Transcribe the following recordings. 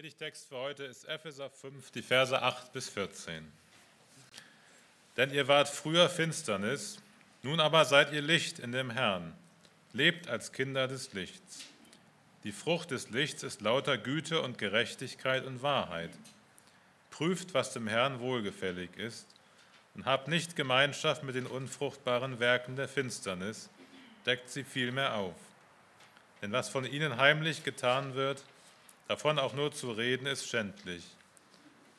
Predigtext für heute ist Epheser 5, die Verse 8 bis 14. Denn ihr wart früher Finsternis, nun aber seid ihr Licht in dem Herrn. Lebt als Kinder des Lichts. Die Frucht des Lichts ist lauter Güte und Gerechtigkeit und Wahrheit. Prüft, was dem Herrn wohlgefällig ist, und habt nicht Gemeinschaft mit den unfruchtbaren Werken der Finsternis, deckt sie vielmehr auf. Denn was von ihnen heimlich getan wird, Davon auch nur zu reden, ist schändlich.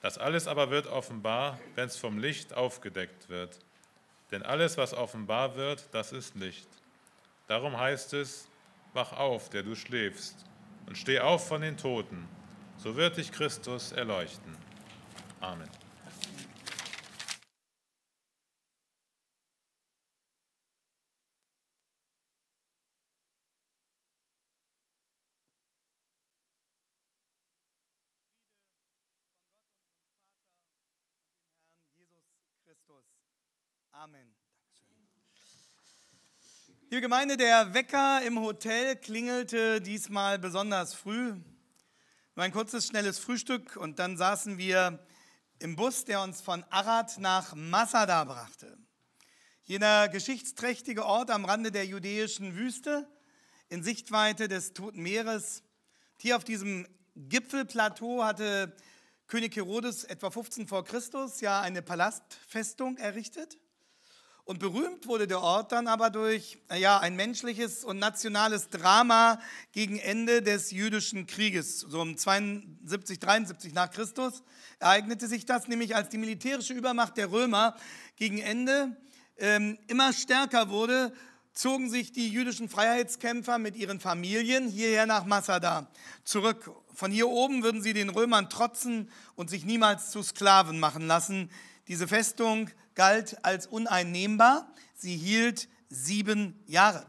Das alles aber wird offenbar, wenn es vom Licht aufgedeckt wird. Denn alles, was offenbar wird, das ist Licht. Darum heißt es, wach auf, der du schläfst, und steh auf von den Toten, so wird dich Christus erleuchten. Amen. Amen. Liebe Gemeinde, der Wecker im Hotel klingelte diesmal besonders früh. Nur ein kurzes, schnelles Frühstück und dann saßen wir im Bus, der uns von Arad nach Masada brachte. Jener geschichtsträchtige Ort am Rande der judäischen Wüste, in Sichtweite des Toten Meeres. Hier auf diesem Gipfelplateau hatte König Herodes etwa 15 vor Christus ja eine Palastfestung errichtet. Und berühmt wurde der Ort dann aber durch ja, ein menschliches und nationales Drama gegen Ende des jüdischen Krieges. So um 72, 73 nach Christus ereignete sich das, nämlich als die militärische Übermacht der Römer gegen Ende ähm, immer stärker wurde, zogen sich die jüdischen Freiheitskämpfer mit ihren Familien hierher nach Masada zurück. Von hier oben würden sie den Römern trotzen und sich niemals zu Sklaven machen lassen. Diese Festung galt als uneinnehmbar. Sie hielt sieben Jahre.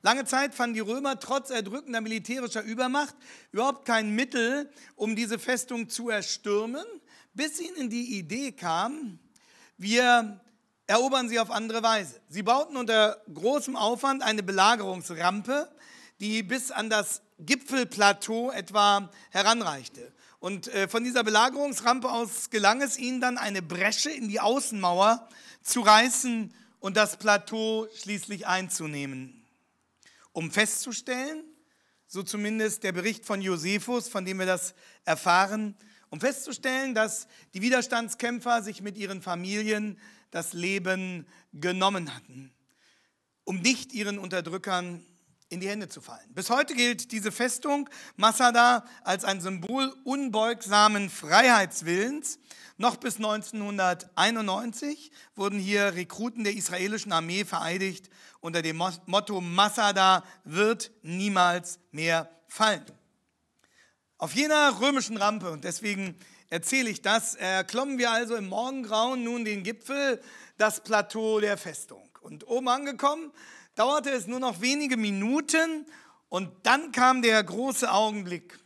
Lange Zeit fanden die Römer trotz erdrückender militärischer Übermacht überhaupt kein Mittel, um diese Festung zu erstürmen, bis ihnen die Idee kam, wir erobern sie auf andere Weise. Sie bauten unter großem Aufwand eine Belagerungsrampe, die bis an das Gipfelplateau etwa heranreichte. Und äh, von dieser Belagerungsrampe aus gelang es ihnen dann, eine Bresche in die Außenmauer zu reißen und das Plateau schließlich einzunehmen. Um festzustellen, so zumindest der Bericht von Josephus, von dem wir das erfahren, um festzustellen, dass die Widerstandskämpfer sich mit ihren Familien das Leben genommen hatten, um nicht ihren Unterdrückern in die Hände zu fallen. Bis heute gilt diese Festung Masada als ein Symbol unbeugsamen Freiheitswillens. Noch bis 1991 wurden hier Rekruten der israelischen Armee vereidigt unter dem Motto Masada wird niemals mehr fallen. Auf jener römischen Rampe, und deswegen erzähle ich das, erklommen wir also im Morgengrauen nun den Gipfel, das Plateau der Festung. Und oben angekommen dauerte es nur noch wenige Minuten und dann kam der große Augenblick,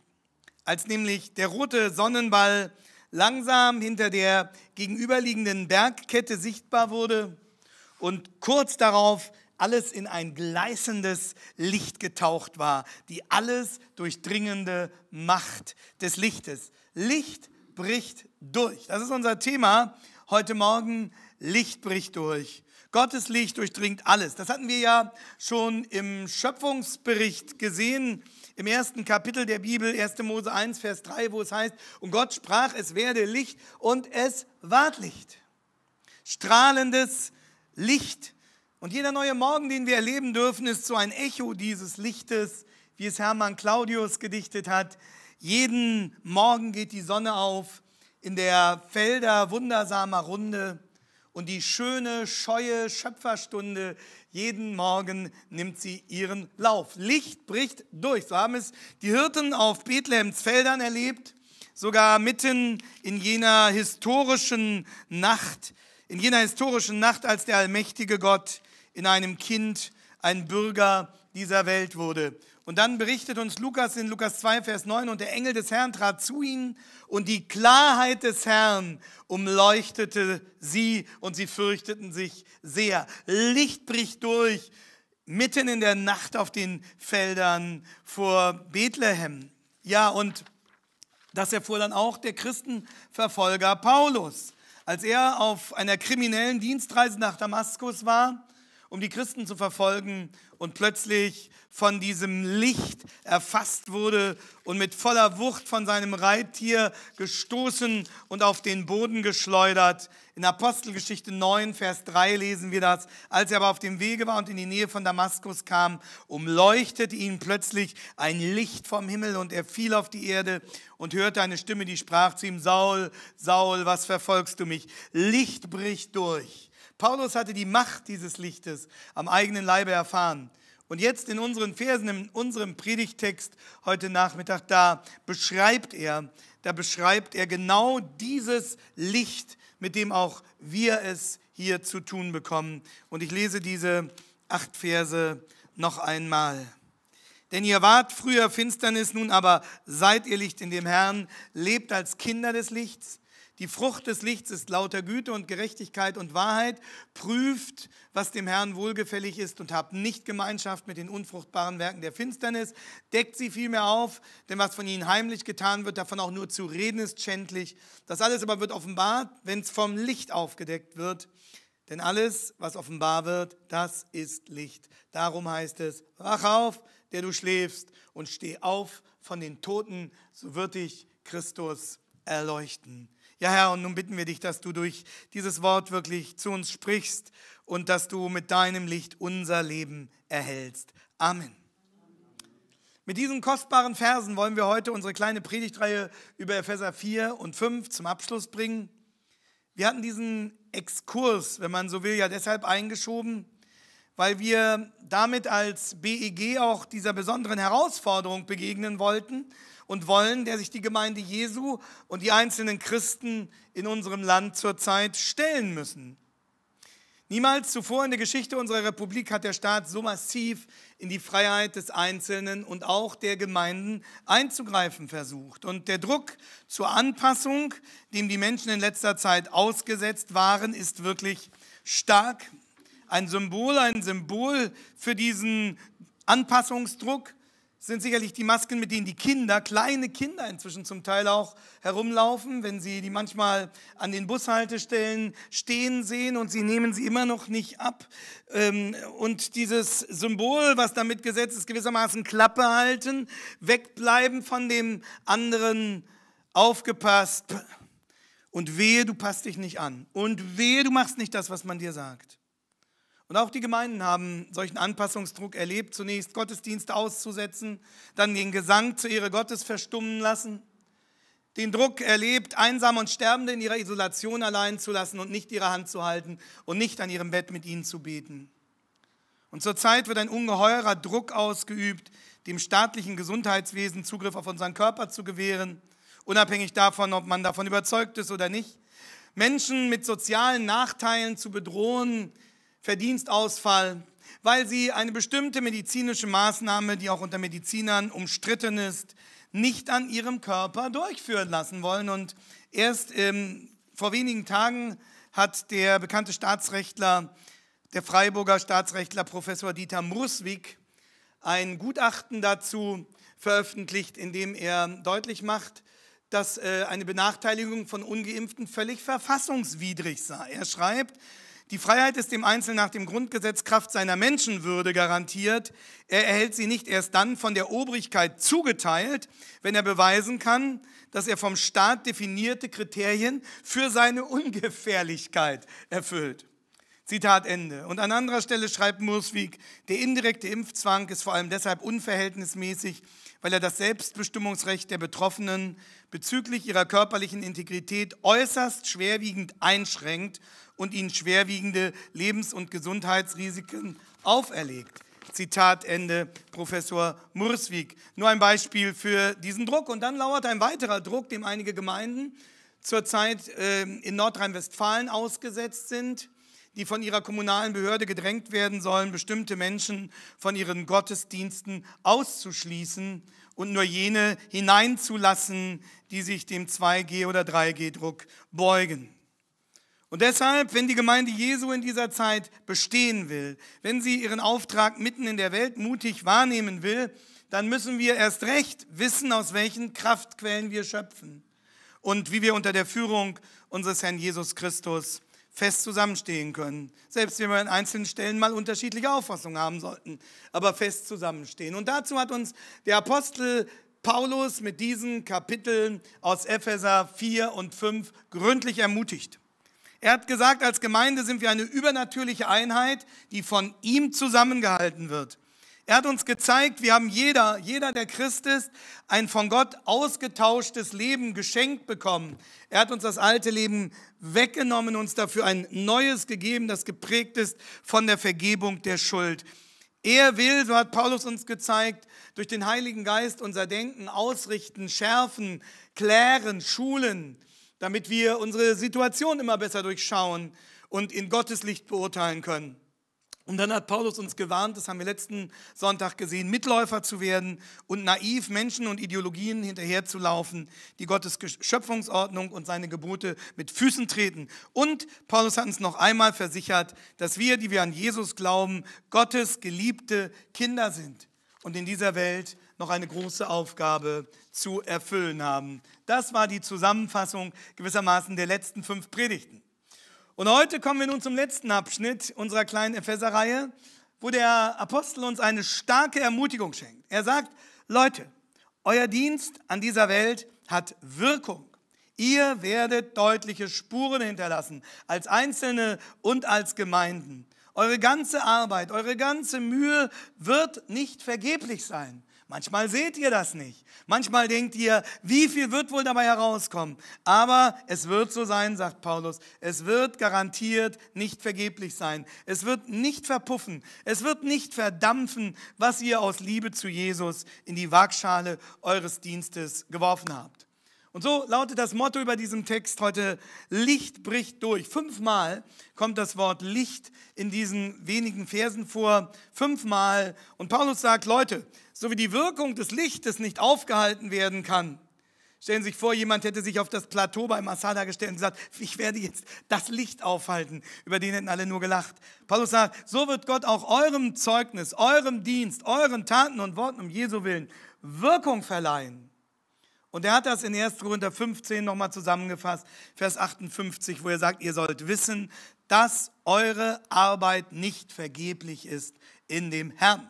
als nämlich der rote Sonnenball langsam hinter der gegenüberliegenden Bergkette sichtbar wurde und kurz darauf alles in ein gleißendes Licht getaucht war, die alles durchdringende Macht des Lichtes. Licht bricht durch. Das ist unser Thema heute Morgen. Licht bricht durch. Gottes Licht durchdringt alles. Das hatten wir ja schon im Schöpfungsbericht gesehen, im ersten Kapitel der Bibel, 1. Mose 1, Vers 3, wo es heißt, und Gott sprach, es werde Licht und es ward Licht. Strahlendes Licht. Und jeder neue Morgen, den wir erleben dürfen, ist so ein Echo dieses Lichtes, wie es Hermann Claudius gedichtet hat. Jeden Morgen geht die Sonne auf in der Felder wundersamer Runde und die schöne, scheue Schöpferstunde jeden Morgen nimmt sie ihren Lauf. Licht bricht durch. So haben es die Hirten auf Bethlehems Feldern erlebt, sogar mitten in jener historischen Nacht, in jener historischen Nacht, als der allmächtige Gott in einem Kind ein Bürger dieser Welt wurde. Und dann berichtet uns Lukas in Lukas 2, Vers 9, und der Engel des Herrn trat zu ihnen, und die Klarheit des Herrn umleuchtete sie, und sie fürchteten sich sehr. Licht bricht durch, mitten in der Nacht auf den Feldern vor Bethlehem. Ja, und das erfuhr dann auch der Christenverfolger Paulus. Als er auf einer kriminellen Dienstreise nach Damaskus war, um die Christen zu verfolgen und plötzlich von diesem Licht erfasst wurde und mit voller Wucht von seinem Reittier gestoßen und auf den Boden geschleudert. In Apostelgeschichte 9, Vers 3 lesen wir das. Als er aber auf dem Wege war und in die Nähe von Damaskus kam, umleuchtete ihn plötzlich ein Licht vom Himmel und er fiel auf die Erde und hörte eine Stimme, die sprach zu ihm, Saul, Saul, was verfolgst du mich? Licht bricht durch Paulus hatte die Macht dieses Lichtes am eigenen Leibe erfahren. Und jetzt in unseren Versen, in unserem Predigtext heute Nachmittag, da beschreibt er, da beschreibt er genau dieses Licht, mit dem auch wir es hier zu tun bekommen. Und ich lese diese acht Verse noch einmal. Denn ihr wart früher Finsternis, nun aber seid ihr Licht in dem Herrn, lebt als Kinder des Lichts die Frucht des Lichts ist lauter Güte und Gerechtigkeit und Wahrheit. Prüft, was dem Herrn wohlgefällig ist und habt nicht Gemeinschaft mit den unfruchtbaren Werken der Finsternis. Deckt sie vielmehr auf, denn was von ihnen heimlich getan wird, davon auch nur zu reden ist schändlich. Das alles aber wird offenbart, wenn es vom Licht aufgedeckt wird. Denn alles, was offenbar wird, das ist Licht. Darum heißt es, wach auf, der du schläfst, und steh auf von den Toten, so wird dich Christus erleuchten. Ja, Herr, und nun bitten wir dich, dass du durch dieses Wort wirklich zu uns sprichst und dass du mit deinem Licht unser Leben erhältst. Amen. Mit diesen kostbaren Versen wollen wir heute unsere kleine Predigtreihe über Epheser 4 und 5 zum Abschluss bringen. Wir hatten diesen Exkurs, wenn man so will, ja deshalb eingeschoben, weil wir damit als BEG auch dieser besonderen Herausforderung begegnen wollten und wollen, der sich die Gemeinde Jesu und die einzelnen Christen in unserem Land zurzeit stellen müssen. Niemals zuvor in der Geschichte unserer Republik hat der Staat so massiv in die Freiheit des Einzelnen und auch der Gemeinden einzugreifen versucht. Und der Druck zur Anpassung, dem die Menschen in letzter Zeit ausgesetzt waren, ist wirklich stark. Ein Symbol, ein Symbol für diesen Anpassungsdruck sind sicherlich die Masken, mit denen die Kinder, kleine Kinder inzwischen zum Teil auch herumlaufen, wenn sie die manchmal an den Bushaltestellen stehen sehen und sie nehmen sie immer noch nicht ab. Ähm, und dieses Symbol, was damit gesetzt ist, gewissermaßen Klappe halten, wegbleiben von dem anderen, aufgepasst. Und wehe, du passt dich nicht an. Und wehe, du machst nicht das, was man dir sagt. Und auch die Gemeinden haben solchen Anpassungsdruck erlebt, zunächst Gottesdienste auszusetzen, dann den Gesang zu ihrer Gottes verstummen lassen, den Druck erlebt, Einsame und Sterbende in ihrer Isolation allein zu lassen und nicht ihre Hand zu halten und nicht an ihrem Bett mit ihnen zu beten. Und zurzeit wird ein ungeheurer Druck ausgeübt, dem staatlichen Gesundheitswesen Zugriff auf unseren Körper zu gewähren, unabhängig davon, ob man davon überzeugt ist oder nicht. Menschen mit sozialen Nachteilen zu bedrohen, Verdienstausfall, weil sie eine bestimmte medizinische Maßnahme, die auch unter Medizinern umstritten ist, nicht an ihrem Körper durchführen lassen wollen. Und erst ähm, vor wenigen Tagen hat der bekannte Staatsrechtler, der Freiburger Staatsrechtler Professor Dieter Murswig, ein Gutachten dazu veröffentlicht, in dem er deutlich macht, dass äh, eine Benachteiligung von ungeimpften völlig verfassungswidrig sei. Er schreibt, die Freiheit ist dem Einzelnen nach dem Grundgesetz Kraft seiner Menschenwürde garantiert. Er erhält sie nicht erst dann von der Obrigkeit zugeteilt, wenn er beweisen kann, dass er vom Staat definierte Kriterien für seine Ungefährlichkeit erfüllt. Zitat Ende. Und an anderer Stelle schreibt Murswig, der indirekte Impfzwang ist vor allem deshalb unverhältnismäßig, weil er das Selbstbestimmungsrecht der Betroffenen bezüglich ihrer körperlichen Integrität äußerst schwerwiegend einschränkt und ihnen schwerwiegende Lebens- und Gesundheitsrisiken auferlegt. Zitat Ende, Professor Murswig. Nur ein Beispiel für diesen Druck. Und dann lauert ein weiterer Druck, dem einige Gemeinden zurzeit ähm, in Nordrhein-Westfalen ausgesetzt sind, die von ihrer kommunalen Behörde gedrängt werden sollen, bestimmte Menschen von ihren Gottesdiensten auszuschließen und nur jene hineinzulassen, die sich dem 2G- oder 3G-Druck beugen. Und deshalb, wenn die Gemeinde Jesu in dieser Zeit bestehen will, wenn sie ihren Auftrag mitten in der Welt mutig wahrnehmen will, dann müssen wir erst recht wissen, aus welchen Kraftquellen wir schöpfen und wie wir unter der Führung unseres Herrn Jesus Christus fest zusammenstehen können. Selbst wenn wir an einzelnen Stellen mal unterschiedliche Auffassungen haben sollten, aber fest zusammenstehen. Und dazu hat uns der Apostel Paulus mit diesen Kapiteln aus Epheser 4 und 5 gründlich ermutigt. Er hat gesagt, als Gemeinde sind wir eine übernatürliche Einheit, die von ihm zusammengehalten wird. Er hat uns gezeigt, wir haben jeder, jeder der Christ ist, ein von Gott ausgetauschtes Leben geschenkt bekommen. Er hat uns das alte Leben weggenommen, uns dafür ein neues gegeben, das geprägt ist von der Vergebung der Schuld. Er will, so hat Paulus uns gezeigt, durch den Heiligen Geist unser Denken ausrichten, schärfen, klären, schulen damit wir unsere Situation immer besser durchschauen und in Gottes Licht beurteilen können. Und dann hat Paulus uns gewarnt, das haben wir letzten Sonntag gesehen, Mitläufer zu werden und naiv Menschen und Ideologien hinterherzulaufen, die Gottes Schöpfungsordnung und seine Gebote mit Füßen treten. Und Paulus hat uns noch einmal versichert, dass wir, die wir an Jesus glauben, Gottes geliebte Kinder sind und in dieser Welt noch eine große Aufgabe zu erfüllen haben. Das war die Zusammenfassung gewissermaßen der letzten fünf Predigten. Und heute kommen wir nun zum letzten Abschnitt unserer kleinen Epheserreihe, wo der Apostel uns eine starke Ermutigung schenkt. Er sagt, Leute, euer Dienst an dieser Welt hat Wirkung. Ihr werdet deutliche Spuren hinterlassen, als Einzelne und als Gemeinden. Eure ganze Arbeit, eure ganze Mühe wird nicht vergeblich sein. Manchmal seht ihr das nicht. Manchmal denkt ihr, wie viel wird wohl dabei herauskommen? Aber es wird so sein, sagt Paulus. Es wird garantiert nicht vergeblich sein. Es wird nicht verpuffen. Es wird nicht verdampfen, was ihr aus Liebe zu Jesus in die Waagschale eures Dienstes geworfen habt. Und so lautet das Motto über diesem Text heute, Licht bricht durch. Fünfmal kommt das Wort Licht in diesen wenigen Versen vor, fünfmal. Und Paulus sagt, Leute, so wie die Wirkung des Lichtes nicht aufgehalten werden kann, Stellen Sie sich vor, jemand hätte sich auf das Plateau bei Masada gestellt und gesagt, ich werde jetzt das Licht aufhalten. Über den hätten alle nur gelacht. Paulus sagt, so wird Gott auch eurem Zeugnis, eurem Dienst, euren Taten und Worten um Jesu willen Wirkung verleihen. Und er hat das in 1. Korinther 15 nochmal zusammengefasst, Vers 58, wo er sagt, ihr sollt wissen, dass eure Arbeit nicht vergeblich ist in dem Herrn.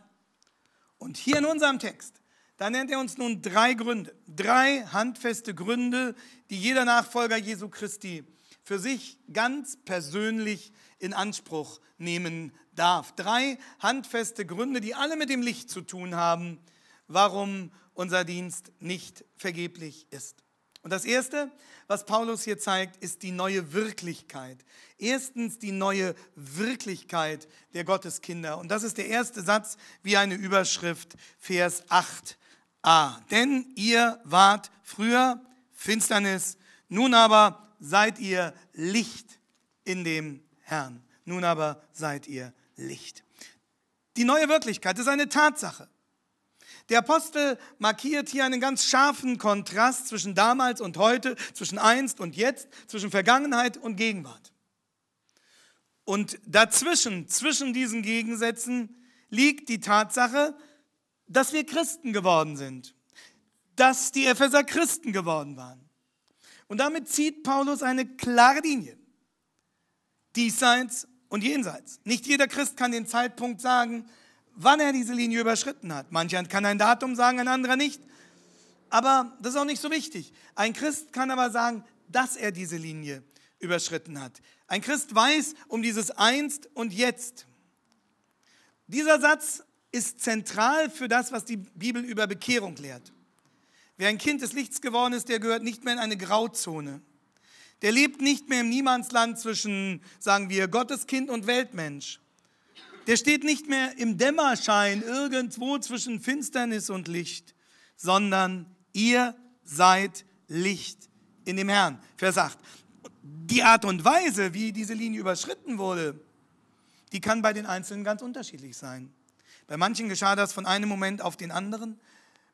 Und hier in unserem Text, da nennt er uns nun drei Gründe, drei handfeste Gründe, die jeder Nachfolger Jesu Christi für sich ganz persönlich in Anspruch nehmen darf. Drei handfeste Gründe, die alle mit dem Licht zu tun haben, warum unser Dienst nicht vergeblich ist. Und das Erste, was Paulus hier zeigt, ist die neue Wirklichkeit. Erstens die neue Wirklichkeit der Gotteskinder. Und das ist der erste Satz wie eine Überschrift, Vers 8a. Denn ihr wart früher Finsternis, nun aber seid ihr Licht in dem Herrn. Nun aber seid ihr Licht. Die neue Wirklichkeit ist eine Tatsache. Der Apostel markiert hier einen ganz scharfen Kontrast zwischen damals und heute, zwischen einst und jetzt, zwischen Vergangenheit und Gegenwart. Und dazwischen, zwischen diesen Gegensätzen, liegt die Tatsache, dass wir Christen geworden sind, dass die Epheser Christen geworden waren. Und damit zieht Paulus eine klare Linie. Diesseits und jenseits. Nicht jeder Christ kann den Zeitpunkt sagen, wann er diese Linie überschritten hat. Mancher kann ein Datum sagen, ein anderer nicht. Aber das ist auch nicht so wichtig. Ein Christ kann aber sagen, dass er diese Linie überschritten hat. Ein Christ weiß um dieses Einst und Jetzt. Dieser Satz ist zentral für das, was die Bibel über Bekehrung lehrt. Wer ein Kind des Lichts geworden ist, der gehört nicht mehr in eine Grauzone. Der lebt nicht mehr im Niemandsland zwischen, sagen wir, Gottes Kind und Weltmensch. Der steht nicht mehr im Dämmerschein irgendwo zwischen Finsternis und Licht, sondern ihr seid Licht in dem Herrn. Vers 8. Die Art und Weise, wie diese Linie überschritten wurde, die kann bei den Einzelnen ganz unterschiedlich sein. Bei manchen geschah das von einem Moment auf den anderen,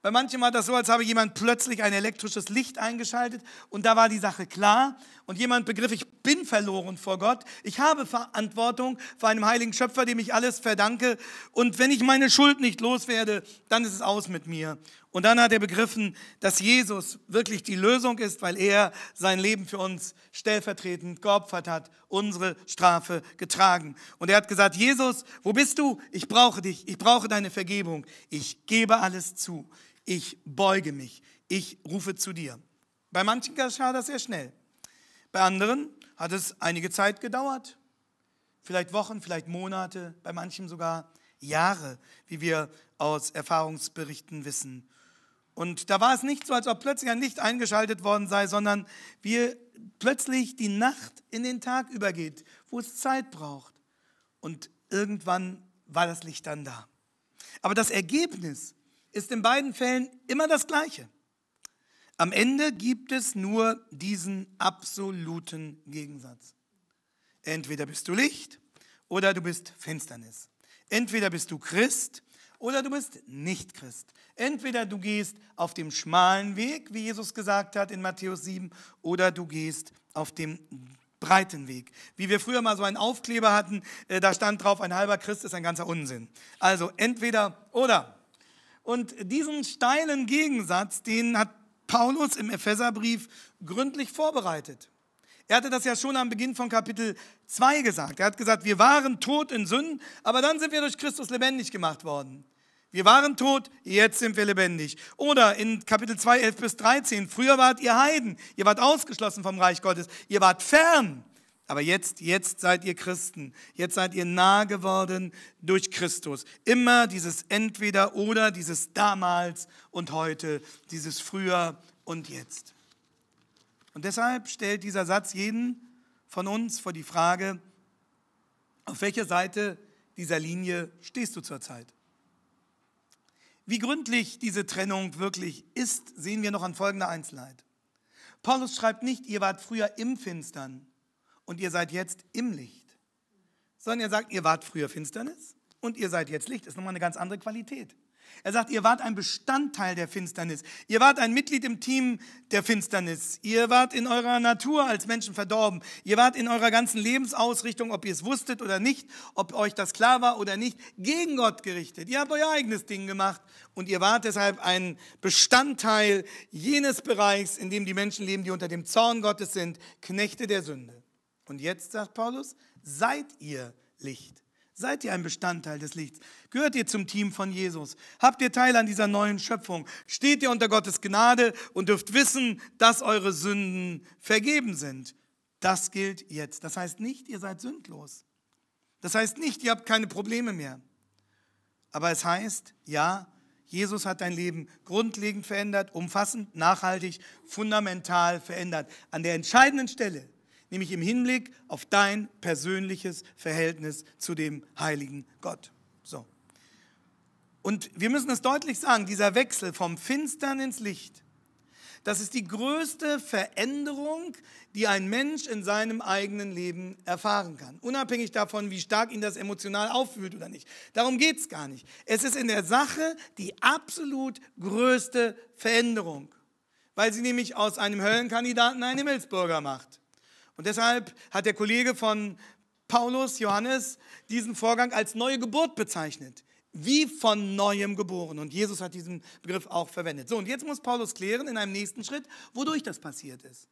weil manchmal das so, als habe jemand plötzlich ein elektrisches Licht eingeschaltet und da war die Sache klar und jemand begriff, ich bin verloren vor Gott, ich habe Verantwortung vor einem heiligen Schöpfer, dem ich alles verdanke und wenn ich meine Schuld nicht loswerde, dann ist es aus mit mir. Und dann hat er begriffen, dass Jesus wirklich die Lösung ist, weil er sein Leben für uns stellvertretend geopfert hat, unsere Strafe getragen. Und er hat gesagt, Jesus, wo bist du? Ich brauche dich, ich brauche deine Vergebung, ich gebe alles zu. Ich beuge mich. Ich rufe zu dir. Bei manchen geschah das sehr schnell. Bei anderen hat es einige Zeit gedauert. Vielleicht Wochen, vielleicht Monate, bei manchem sogar Jahre, wie wir aus Erfahrungsberichten wissen. Und da war es nicht so, als ob plötzlich ein Licht eingeschaltet worden sei, sondern wie plötzlich die Nacht in den Tag übergeht, wo es Zeit braucht. Und irgendwann war das Licht dann da. Aber das Ergebnis ist in beiden Fällen immer das Gleiche. Am Ende gibt es nur diesen absoluten Gegensatz. Entweder bist du Licht oder du bist Finsternis. Entweder bist du Christ oder du bist nicht Christ. Entweder du gehst auf dem schmalen Weg, wie Jesus gesagt hat in Matthäus 7, oder du gehst auf dem breiten Weg. Wie wir früher mal so einen Aufkleber hatten, äh, da stand drauf, ein halber Christ ist ein ganzer Unsinn. Also entweder oder. Und diesen steilen Gegensatz, den hat Paulus im Epheserbrief gründlich vorbereitet. Er hatte das ja schon am Beginn von Kapitel 2 gesagt. Er hat gesagt, wir waren tot in Sünden, aber dann sind wir durch Christus lebendig gemacht worden. Wir waren tot, jetzt sind wir lebendig. Oder in Kapitel 2, 11 bis 13, früher wart ihr Heiden, ihr wart ausgeschlossen vom Reich Gottes, ihr wart fern, aber jetzt, jetzt seid ihr Christen. Jetzt seid ihr nah geworden durch Christus. Immer dieses Entweder oder, dieses damals und heute, dieses früher und jetzt. Und deshalb stellt dieser Satz jeden von uns vor die Frage, auf welcher Seite dieser Linie stehst du zurzeit? Wie gründlich diese Trennung wirklich ist, sehen wir noch an folgender Einzelheit. Paulus schreibt nicht, ihr wart früher im Finstern und ihr seid jetzt im Licht. Sondern er sagt, ihr wart früher Finsternis und ihr seid jetzt Licht. Das ist nochmal eine ganz andere Qualität. Er sagt, ihr wart ein Bestandteil der Finsternis. Ihr wart ein Mitglied im Team der Finsternis. Ihr wart in eurer Natur als Menschen verdorben. Ihr wart in eurer ganzen Lebensausrichtung, ob ihr es wusstet oder nicht, ob euch das klar war oder nicht, gegen Gott gerichtet. Ihr habt euer eigenes Ding gemacht und ihr wart deshalb ein Bestandteil jenes Bereichs, in dem die Menschen leben, die unter dem Zorn Gottes sind, Knechte der Sünde. Und jetzt sagt Paulus, seid ihr Licht. Seid ihr ein Bestandteil des Lichts? Gehört ihr zum Team von Jesus? Habt ihr Teil an dieser neuen Schöpfung? Steht ihr unter Gottes Gnade und dürft wissen, dass eure Sünden vergeben sind? Das gilt jetzt. Das heißt nicht, ihr seid sündlos. Das heißt nicht, ihr habt keine Probleme mehr. Aber es heißt, ja, Jesus hat dein Leben grundlegend verändert, umfassend, nachhaltig, fundamental verändert. An der entscheidenden Stelle, nämlich im Hinblick auf dein persönliches Verhältnis zu dem heiligen Gott. So. Und wir müssen es deutlich sagen, dieser Wechsel vom Finstern ins Licht, das ist die größte Veränderung, die ein Mensch in seinem eigenen Leben erfahren kann. Unabhängig davon, wie stark ihn das emotional auffühlt oder nicht. Darum geht es gar nicht. Es ist in der Sache die absolut größte Veränderung, weil sie nämlich aus einem Höllenkandidaten einen Himmelsbürger macht. Und deshalb hat der Kollege von Paulus, Johannes, diesen Vorgang als neue Geburt bezeichnet. Wie von neuem geboren. Und Jesus hat diesen Begriff auch verwendet. So, und jetzt muss Paulus klären in einem nächsten Schritt, wodurch das passiert ist.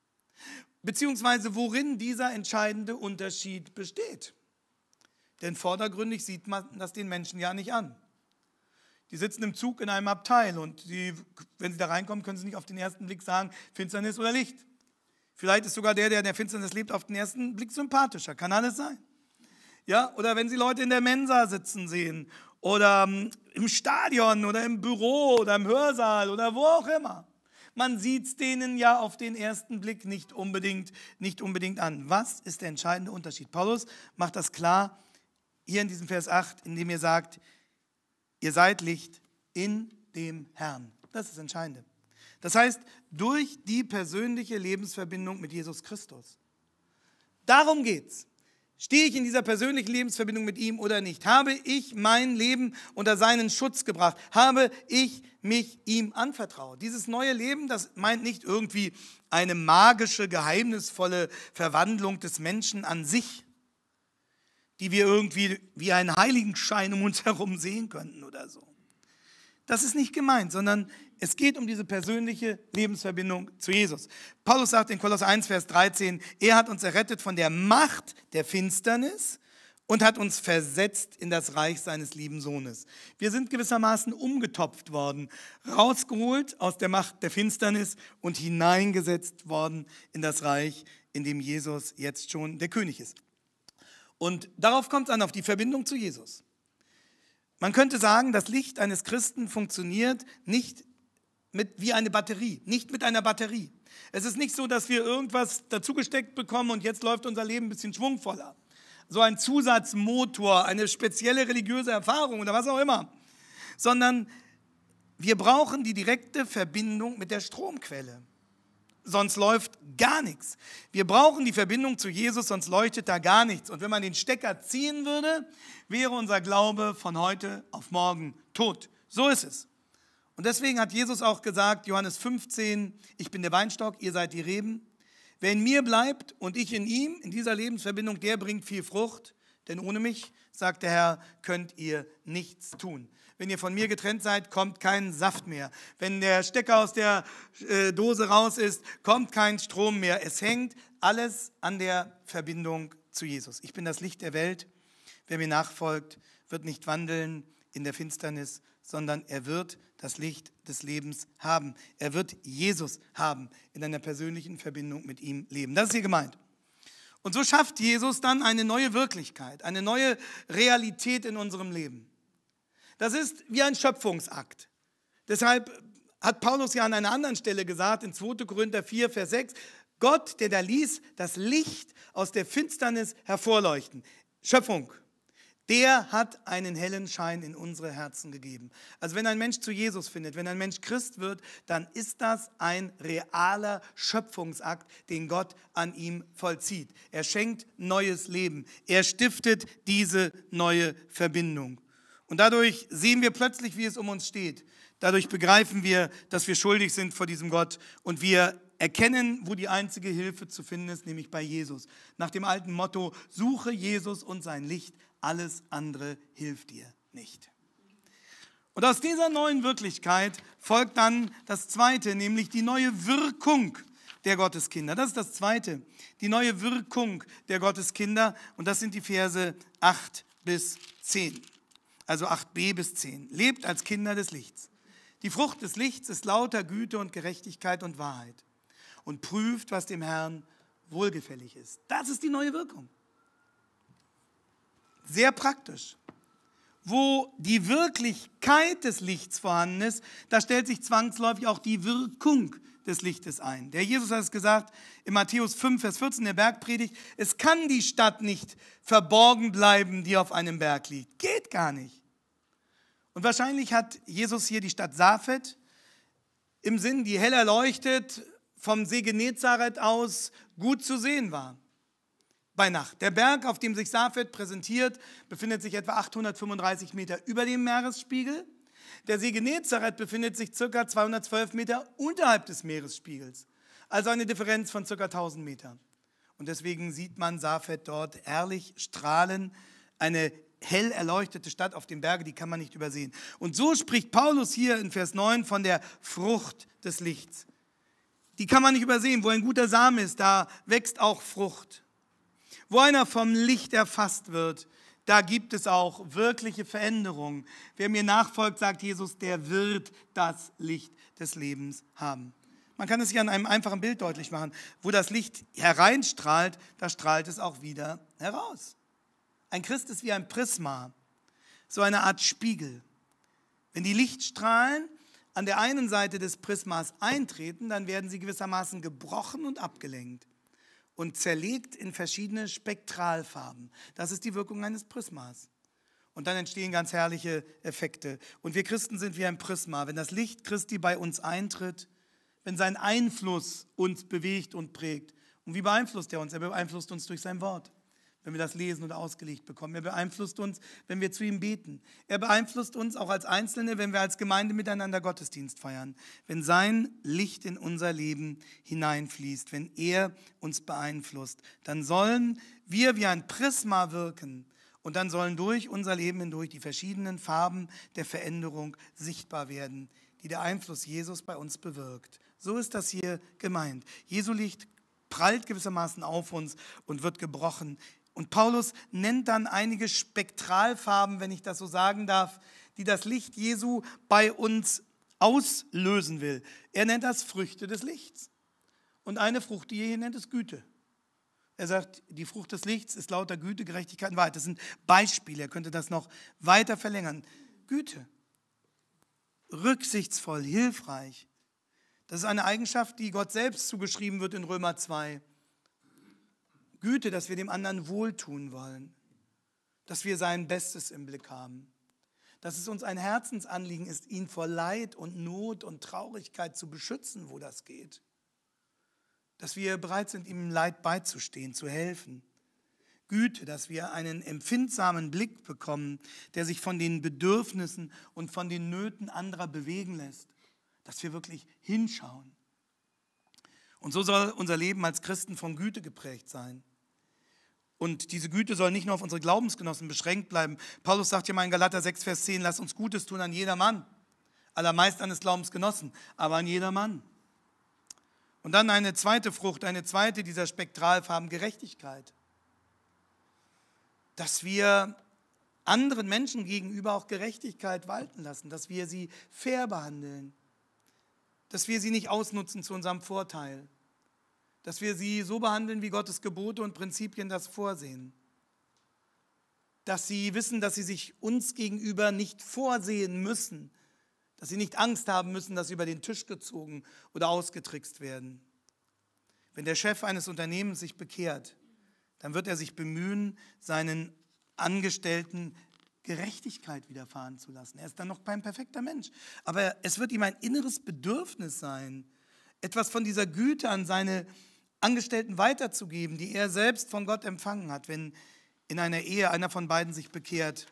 Beziehungsweise worin dieser entscheidende Unterschied besteht. Denn vordergründig sieht man das den Menschen ja nicht an. Die sitzen im Zug in einem Abteil und die, wenn sie da reinkommen, können sie nicht auf den ersten Blick sagen, Finsternis oder Licht. Vielleicht ist sogar der, der in der Finsternis lebt, auf den ersten Blick sympathischer. Kann alles sein. Ja, oder wenn Sie Leute in der Mensa sitzen sehen oder ähm, im Stadion oder im Büro oder im Hörsaal oder wo auch immer. Man sieht es denen ja auf den ersten Blick nicht unbedingt, nicht unbedingt an. Was ist der entscheidende Unterschied? Paulus macht das klar hier in diesem Vers 8, indem er sagt, ihr seid Licht in dem Herrn. Das ist das Entscheidende. Das heißt, durch die persönliche Lebensverbindung mit Jesus Christus. Darum geht's. Stehe ich in dieser persönlichen Lebensverbindung mit ihm oder nicht? Habe ich mein Leben unter seinen Schutz gebracht? Habe ich mich ihm anvertraut? Dieses neue Leben, das meint nicht irgendwie eine magische, geheimnisvolle Verwandlung des Menschen an sich, die wir irgendwie wie einen Heiligenschein um uns herum sehen könnten oder so. Das ist nicht gemeint, sondern es geht um diese persönliche Lebensverbindung zu Jesus. Paulus sagt in Koloss 1, Vers 13, er hat uns errettet von der Macht der Finsternis und hat uns versetzt in das Reich seines lieben Sohnes. Wir sind gewissermaßen umgetopft worden, rausgeholt aus der Macht der Finsternis und hineingesetzt worden in das Reich, in dem Jesus jetzt schon der König ist. Und darauf kommt es an, auf die Verbindung zu Jesus. Man könnte sagen, das Licht eines Christen funktioniert nicht mit, wie eine Batterie, nicht mit einer Batterie. Es ist nicht so, dass wir irgendwas dazugesteckt bekommen und jetzt läuft unser Leben ein bisschen schwungvoller. So ein Zusatzmotor, eine spezielle religiöse Erfahrung oder was auch immer. Sondern wir brauchen die direkte Verbindung mit der Stromquelle. Sonst läuft gar nichts. Wir brauchen die Verbindung zu Jesus, sonst leuchtet da gar nichts. Und wenn man den Stecker ziehen würde, wäre unser Glaube von heute auf morgen tot. So ist es. Und deswegen hat Jesus auch gesagt, Johannes 15, ich bin der Weinstock, ihr seid die Reben. Wer in mir bleibt und ich in ihm, in dieser Lebensverbindung, der bringt viel Frucht, denn ohne mich, sagt der Herr, könnt ihr nichts tun. Wenn ihr von mir getrennt seid, kommt kein Saft mehr. Wenn der Stecker aus der äh, Dose raus ist, kommt kein Strom mehr. Es hängt alles an der Verbindung zu Jesus. Ich bin das Licht der Welt. Wer mir nachfolgt, wird nicht wandeln in der Finsternis, sondern er wird das Licht des Lebens haben. Er wird Jesus haben, in einer persönlichen Verbindung mit ihm leben. Das ist hier gemeint. Und so schafft Jesus dann eine neue Wirklichkeit, eine neue Realität in unserem Leben. Das ist wie ein Schöpfungsakt. Deshalb hat Paulus ja an einer anderen Stelle gesagt, in 2. Korinther 4, Vers 6, Gott, der da ließ, das Licht aus der Finsternis hervorleuchten. Schöpfung. Der hat einen hellen Schein in unsere Herzen gegeben. Also wenn ein Mensch zu Jesus findet, wenn ein Mensch Christ wird, dann ist das ein realer Schöpfungsakt, den Gott an ihm vollzieht. Er schenkt neues Leben. Er stiftet diese neue Verbindung. Und dadurch sehen wir plötzlich, wie es um uns steht. Dadurch begreifen wir, dass wir schuldig sind vor diesem Gott und wir erkennen, wo die einzige Hilfe zu finden ist, nämlich bei Jesus. Nach dem alten Motto, suche Jesus und sein Licht alles andere hilft dir nicht. Und aus dieser neuen Wirklichkeit folgt dann das Zweite, nämlich die neue Wirkung der Gotteskinder. Das ist das Zweite, die neue Wirkung der Gotteskinder. Und das sind die Verse 8 bis 10, also 8b bis 10. Lebt als Kinder des Lichts. Die Frucht des Lichts ist lauter Güte und Gerechtigkeit und Wahrheit. Und prüft, was dem Herrn wohlgefällig ist. Das ist die neue Wirkung. Sehr praktisch. Wo die Wirklichkeit des Lichts vorhanden ist, da stellt sich zwangsläufig auch die Wirkung des Lichtes ein. Der Jesus hat es gesagt in Matthäus 5, Vers 14, der Bergpredigt, es kann die Stadt nicht verborgen bleiben, die auf einem Berg liegt. Geht gar nicht. Und wahrscheinlich hat Jesus hier die Stadt Safed im Sinn, die hell erleuchtet, vom See Genezareth aus gut zu sehen war bei Nacht. Der Berg, auf dem sich Safed präsentiert, befindet sich etwa 835 Meter über dem Meeresspiegel. Der See Genezareth befindet sich ca. 212 Meter unterhalb des Meeresspiegels, also eine Differenz von ca. 1000 Metern. Und deswegen sieht man Safed dort herrlich strahlen, eine hell erleuchtete Stadt auf dem Berge, die kann man nicht übersehen. Und so spricht Paulus hier in Vers 9 von der Frucht des Lichts. Die kann man nicht übersehen. Wo ein guter Samen ist, da wächst auch Frucht. Wo einer vom Licht erfasst wird, da gibt es auch wirkliche Veränderungen. Wer mir nachfolgt, sagt Jesus, der wird das Licht des Lebens haben. Man kann es sich an einem einfachen Bild deutlich machen. Wo das Licht hereinstrahlt, da strahlt es auch wieder heraus. Ein Christ ist wie ein Prisma, so eine Art Spiegel. Wenn die Lichtstrahlen an der einen Seite des Prismas eintreten, dann werden sie gewissermaßen gebrochen und abgelenkt und zerlegt in verschiedene Spektralfarben. Das ist die Wirkung eines Prismas. Und dann entstehen ganz herrliche Effekte. Und wir Christen sind wie ein Prisma. Wenn das Licht Christi bei uns eintritt, wenn sein Einfluss uns bewegt und prägt. Und wie beeinflusst er uns? Er beeinflusst uns durch sein Wort wenn wir das lesen und ausgelegt bekommen. Er beeinflusst uns, wenn wir zu ihm beten. Er beeinflusst uns auch als Einzelne, wenn wir als Gemeinde miteinander Gottesdienst feiern. Wenn sein Licht in unser Leben hineinfließt, wenn er uns beeinflusst, dann sollen wir wie ein Prisma wirken. Und dann sollen durch unser Leben hindurch die verschiedenen Farben der Veränderung sichtbar werden, die der Einfluss Jesus bei uns bewirkt. So ist das hier gemeint. Jesu Licht prallt gewissermaßen auf uns und wird gebrochen und Paulus nennt dann einige Spektralfarben, wenn ich das so sagen darf, die das Licht Jesu bei uns auslösen will. Er nennt das Früchte des Lichts. Und eine Frucht, die er hier nennt, ist Güte. Er sagt, die Frucht des Lichts ist lauter Güte, Gerechtigkeit und Wahrheit. Das sind Beispiele. Er könnte das noch weiter verlängern. Güte. Rücksichtsvoll, hilfreich. Das ist eine Eigenschaft, die Gott selbst zugeschrieben wird in Römer 2. Güte, dass wir dem anderen wohltun wollen, dass wir sein Bestes im Blick haben, dass es uns ein Herzensanliegen ist, ihn vor Leid und Not und Traurigkeit zu beschützen, wo das geht, dass wir bereit sind, ihm im Leid beizustehen, zu helfen. Güte, dass wir einen empfindsamen Blick bekommen, der sich von den Bedürfnissen und von den Nöten anderer bewegen lässt, dass wir wirklich hinschauen. Und so soll unser Leben als Christen von Güte geprägt sein. Und diese Güte soll nicht nur auf unsere Glaubensgenossen beschränkt bleiben. Paulus sagt ja mal in Galater 6, Vers 10, lass uns Gutes tun an jedermann. Allermeist an des Glaubens aber an jedermann. Und dann eine zweite Frucht, eine zweite dieser Spektralfarben Gerechtigkeit. Dass wir anderen Menschen gegenüber auch Gerechtigkeit walten lassen, dass wir sie fair behandeln, dass wir sie nicht ausnutzen zu unserem Vorteil dass wir sie so behandeln, wie Gottes Gebote und Prinzipien das vorsehen. Dass sie wissen, dass sie sich uns gegenüber nicht vorsehen müssen, dass sie nicht Angst haben müssen, dass sie über den Tisch gezogen oder ausgetrickst werden. Wenn der Chef eines Unternehmens sich bekehrt, dann wird er sich bemühen, seinen Angestellten Gerechtigkeit widerfahren zu lassen. Er ist dann noch kein perfekter Mensch, aber es wird ihm ein inneres Bedürfnis sein, etwas von dieser Güte an seine Angestellten weiterzugeben, die er selbst von Gott empfangen hat. Wenn in einer Ehe einer von beiden sich bekehrt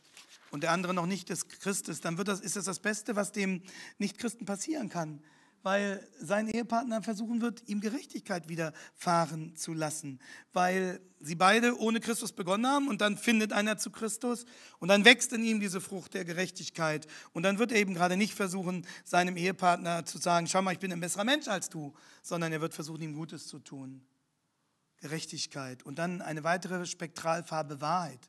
und der andere noch nicht des Christes, dann wird das, ist das das Beste, was dem Nichtchristen passieren kann weil sein Ehepartner versuchen wird, ihm Gerechtigkeit widerfahren zu lassen, weil sie beide ohne Christus begonnen haben und dann findet einer zu Christus und dann wächst in ihm diese Frucht der Gerechtigkeit und dann wird er eben gerade nicht versuchen, seinem Ehepartner zu sagen, schau mal, ich bin ein besserer Mensch als du, sondern er wird versuchen, ihm Gutes zu tun. Gerechtigkeit und dann eine weitere Spektralfarbe Wahrheit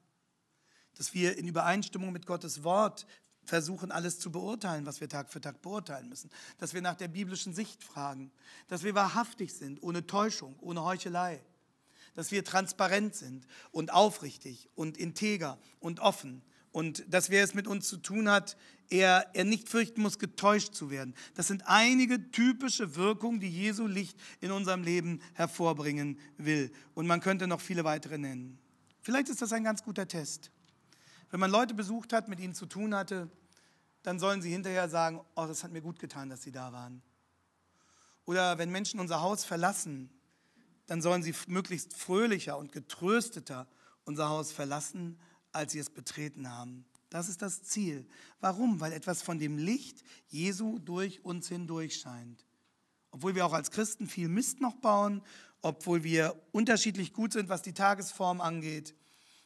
dass wir in Übereinstimmung mit Gottes Wort versuchen, alles zu beurteilen, was wir Tag für Tag beurteilen müssen. Dass wir nach der biblischen Sicht fragen. Dass wir wahrhaftig sind, ohne Täuschung, ohne Heuchelei. Dass wir transparent sind und aufrichtig und integer und offen. Und dass wer es mit uns zu tun hat, er, er nicht fürchten muss, getäuscht zu werden. Das sind einige typische Wirkungen, die Jesu Licht in unserem Leben hervorbringen will. Und man könnte noch viele weitere nennen. Vielleicht ist das ein ganz guter Test. Wenn man Leute besucht hat, mit ihnen zu tun hatte, dann sollen sie hinterher sagen, oh, das hat mir gut getan, dass sie da waren. Oder wenn Menschen unser Haus verlassen, dann sollen sie möglichst fröhlicher und getrösteter unser Haus verlassen, als sie es betreten haben. Das ist das Ziel. Warum? Weil etwas von dem Licht Jesu durch uns hindurch scheint. Obwohl wir auch als Christen viel Mist noch bauen, obwohl wir unterschiedlich gut sind, was die Tagesform angeht,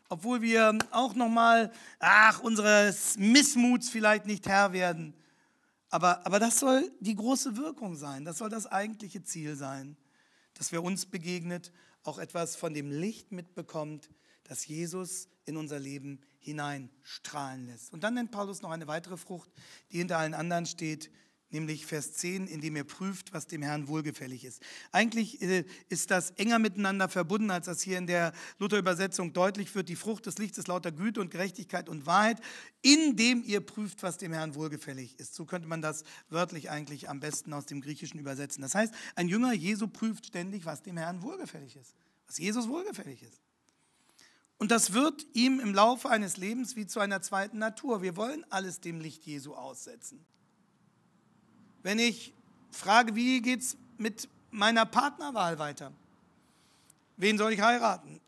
obwohl wir auch nochmal, ach, unseres Missmuts vielleicht nicht Herr werden. Aber, aber das soll die große Wirkung sein, das soll das eigentliche Ziel sein, dass wer uns begegnet, auch etwas von dem Licht mitbekommt, das Jesus in unser Leben hineinstrahlen lässt. Und dann nennt Paulus noch eine weitere Frucht, die hinter allen anderen steht, nämlich Vers 10, indem ihr prüft, was dem Herrn wohlgefällig ist. Eigentlich äh, ist das enger miteinander verbunden, als das hier in der Luther-Übersetzung deutlich wird. Die Frucht des Lichtes lauter Güte und Gerechtigkeit und Wahrheit, indem ihr prüft, was dem Herrn wohlgefällig ist. So könnte man das wörtlich eigentlich am besten aus dem Griechischen übersetzen. Das heißt, ein Jünger Jesu prüft ständig, was dem Herrn wohlgefällig ist, was Jesus wohlgefällig ist. Und das wird ihm im Laufe eines Lebens wie zu einer zweiten Natur. Wir wollen alles dem Licht Jesu aussetzen wenn ich frage, wie geht es mit meiner Partnerwahl weiter? Wen soll ich heiraten?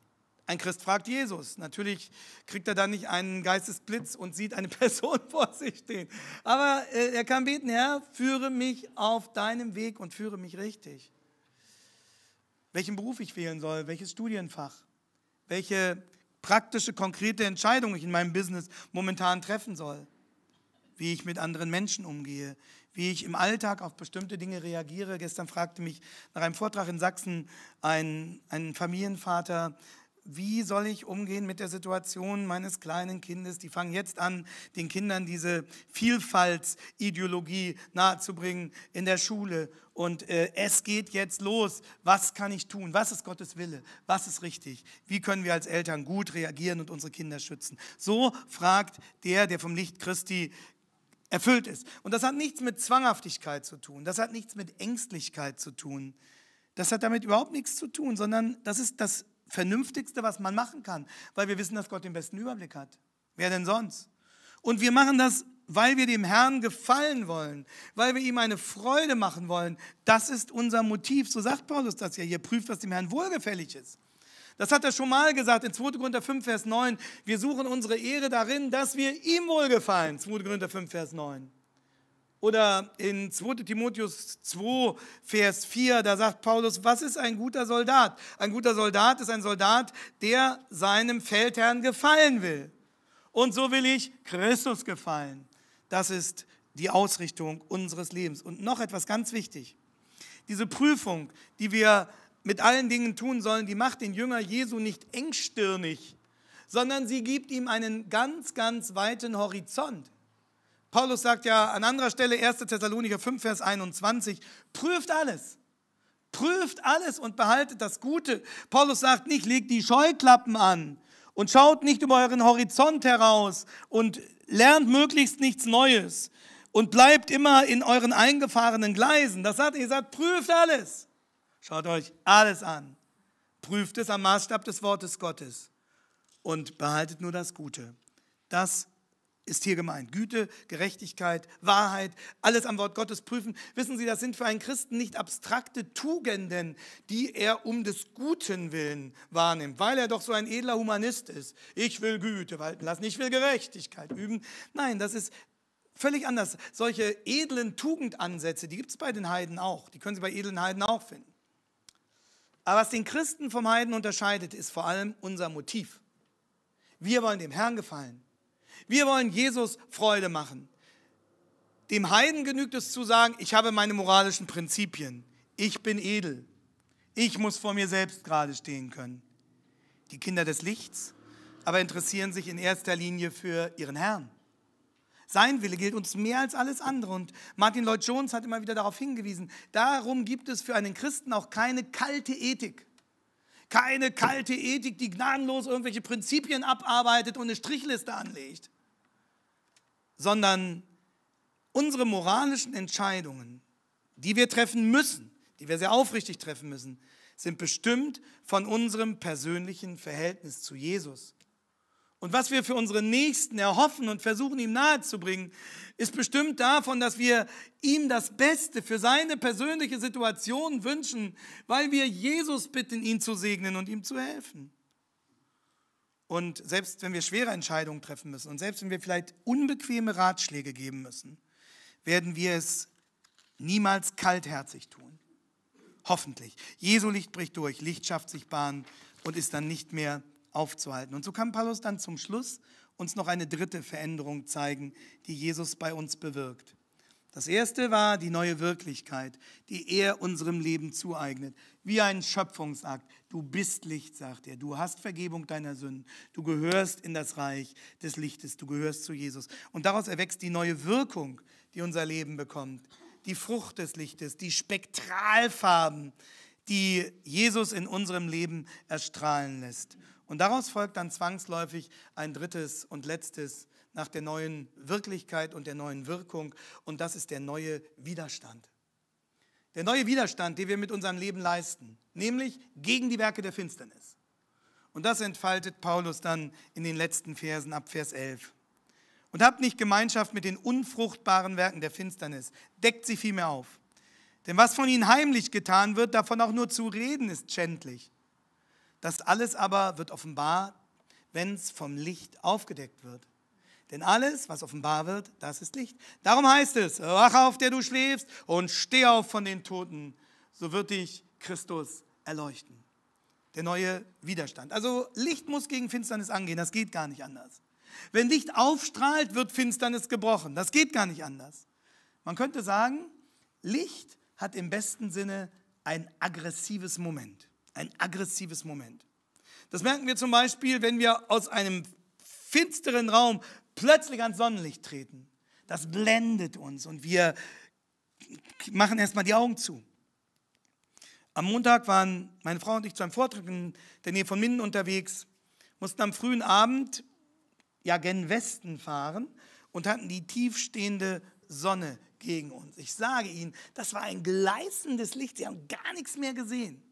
Ein Christ fragt Jesus. Natürlich kriegt er dann nicht einen Geistesblitz und sieht eine Person vor sich stehen. Aber äh, er kann beten, Herr, führe mich auf deinem Weg und führe mich richtig. Welchen Beruf ich wählen soll, welches Studienfach, welche praktische, konkrete Entscheidung ich in meinem Business momentan treffen soll, wie ich mit anderen Menschen umgehe, wie ich im Alltag auf bestimmte Dinge reagiere. Gestern fragte mich nach einem Vortrag in Sachsen ein, ein Familienvater, wie soll ich umgehen mit der Situation meines kleinen Kindes? Die fangen jetzt an, den Kindern diese Vielfaltsideologie nahezubringen in der Schule. Und äh, es geht jetzt los. Was kann ich tun? Was ist Gottes Wille? Was ist richtig? Wie können wir als Eltern gut reagieren und unsere Kinder schützen? So fragt der, der vom Licht Christi erfüllt ist. Und das hat nichts mit Zwanghaftigkeit zu tun, das hat nichts mit Ängstlichkeit zu tun, das hat damit überhaupt nichts zu tun, sondern das ist das Vernünftigste, was man machen kann, weil wir wissen, dass Gott den besten Überblick hat. Wer denn sonst? Und wir machen das, weil wir dem Herrn gefallen wollen, weil wir ihm eine Freude machen wollen. Das ist unser Motiv, so sagt Paulus das ja hier, prüft, was dem Herrn wohlgefällig ist. Das hat er schon mal gesagt in 2. Korinther 5, Vers 9. Wir suchen unsere Ehre darin, dass wir ihm wohlgefallen. 2. Korinther 5, Vers 9. Oder in 2 Timotheus 2, Vers 4, da sagt Paulus, was ist ein guter Soldat? Ein guter Soldat ist ein Soldat, der seinem Feldherrn gefallen will. Und so will ich Christus gefallen. Das ist die Ausrichtung unseres Lebens. Und noch etwas ganz wichtig. Diese Prüfung, die wir mit allen Dingen tun sollen, die macht den Jünger Jesu nicht engstirnig, sondern sie gibt ihm einen ganz, ganz weiten Horizont. Paulus sagt ja an anderer Stelle 1. Thessalonicher 5, Vers 21, prüft alles. Prüft alles und behaltet das Gute. Paulus sagt nicht, legt die Scheuklappen an und schaut nicht über euren Horizont heraus und lernt möglichst nichts Neues und bleibt immer in euren eingefahrenen Gleisen. Das sagt er, ihr sagt, prüft alles. Schaut euch alles an. Prüft es am Maßstab des Wortes Gottes und behaltet nur das Gute. Das ist hier gemeint. Güte, Gerechtigkeit, Wahrheit, alles am Wort Gottes prüfen. Wissen Sie, das sind für einen Christen nicht abstrakte Tugenden, die er um des Guten willen wahrnimmt, weil er doch so ein edler Humanist ist. Ich will Güte walten lassen, ich will Gerechtigkeit üben. Nein, das ist völlig anders. Solche edlen Tugendansätze, die gibt es bei den Heiden auch. Die können Sie bei edlen Heiden auch finden. Aber was den Christen vom Heiden unterscheidet, ist vor allem unser Motiv. Wir wollen dem Herrn gefallen. Wir wollen Jesus Freude machen. Dem Heiden genügt es zu sagen, ich habe meine moralischen Prinzipien. Ich bin edel. Ich muss vor mir selbst gerade stehen können. Die Kinder des Lichts aber interessieren sich in erster Linie für ihren Herrn. Sein Wille gilt uns mehr als alles andere. Und Martin Lloyd Jones hat immer wieder darauf hingewiesen, darum gibt es für einen Christen auch keine kalte Ethik. Keine kalte Ethik, die gnadenlos irgendwelche Prinzipien abarbeitet und eine Strichliste anlegt, sondern unsere moralischen Entscheidungen, die wir treffen müssen, die wir sehr aufrichtig treffen müssen, sind bestimmt von unserem persönlichen Verhältnis zu Jesus und was wir für unsere Nächsten erhoffen und versuchen, ihm nahezubringen, ist bestimmt davon, dass wir ihm das Beste für seine persönliche Situation wünschen, weil wir Jesus bitten, ihn zu segnen und ihm zu helfen. Und selbst wenn wir schwere Entscheidungen treffen müssen und selbst wenn wir vielleicht unbequeme Ratschläge geben müssen, werden wir es niemals kaltherzig tun. Hoffentlich. Jesu Licht bricht durch, Licht schafft sich Bahn und ist dann nicht mehr aufzuhalten. Und so kann Paulus dann zum Schluss uns noch eine dritte Veränderung zeigen, die Jesus bei uns bewirkt. Das erste war die neue Wirklichkeit, die er unserem Leben zueignet. Wie ein Schöpfungsakt. Du bist Licht, sagt er. Du hast Vergebung deiner Sünden. Du gehörst in das Reich des Lichtes. Du gehörst zu Jesus. Und daraus erwächst die neue Wirkung, die unser Leben bekommt. Die Frucht des Lichtes, die Spektralfarben, die Jesus in unserem Leben erstrahlen lässt. Und daraus folgt dann zwangsläufig ein drittes und letztes nach der neuen Wirklichkeit und der neuen Wirkung und das ist der neue Widerstand. Der neue Widerstand, den wir mit unserem Leben leisten, nämlich gegen die Werke der Finsternis. Und das entfaltet Paulus dann in den letzten Versen ab Vers 11. Und habt nicht Gemeinschaft mit den unfruchtbaren Werken der Finsternis, deckt sie vielmehr auf. Denn was von ihnen heimlich getan wird, davon auch nur zu reden, ist schändlich. Das alles aber wird offenbar, wenn es vom Licht aufgedeckt wird. Denn alles, was offenbar wird, das ist Licht. Darum heißt es, wach auf, der du schläfst, und steh auf von den Toten, so wird dich Christus erleuchten. Der neue Widerstand. Also Licht muss gegen Finsternis angehen, das geht gar nicht anders. Wenn Licht aufstrahlt, wird Finsternis gebrochen. Das geht gar nicht anders. Man könnte sagen, Licht hat im besten Sinne ein aggressives Moment ein aggressives Moment. Das merken wir zum Beispiel, wenn wir aus einem finsteren Raum plötzlich ans Sonnenlicht treten. Das blendet uns und wir machen erstmal die Augen zu. Am Montag waren meine Frau und ich zu einem Vortrag in der Nähe von Minden unterwegs, mussten am frühen Abend ja gen Westen fahren und hatten die tiefstehende Sonne gegen uns. Ich sage Ihnen, das war ein gleißendes Licht. Sie haben gar nichts mehr gesehen.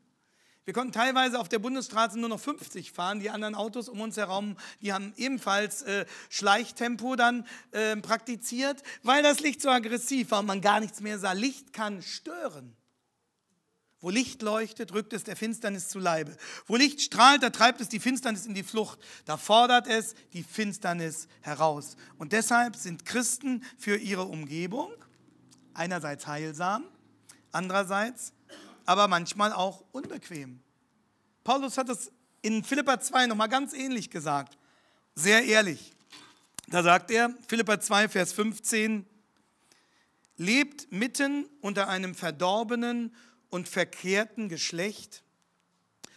Wir konnten teilweise auf der Bundesstraße nur noch 50 fahren. Die anderen Autos um uns herum, die haben ebenfalls äh, Schleichtempo dann äh, praktiziert, weil das Licht so aggressiv war und man gar nichts mehr sah. Licht kann stören. Wo Licht leuchtet, rückt es der Finsternis zu Leibe. Wo Licht strahlt, da treibt es die Finsternis in die Flucht. Da fordert es die Finsternis heraus. Und deshalb sind Christen für ihre Umgebung einerseits heilsam, andererseits aber manchmal auch unbequem. Paulus hat es in Philippa 2 nochmal ganz ähnlich gesagt, sehr ehrlich. Da sagt er, Philippa 2, Vers 15, lebt mitten unter einem verdorbenen und verkehrten Geschlecht,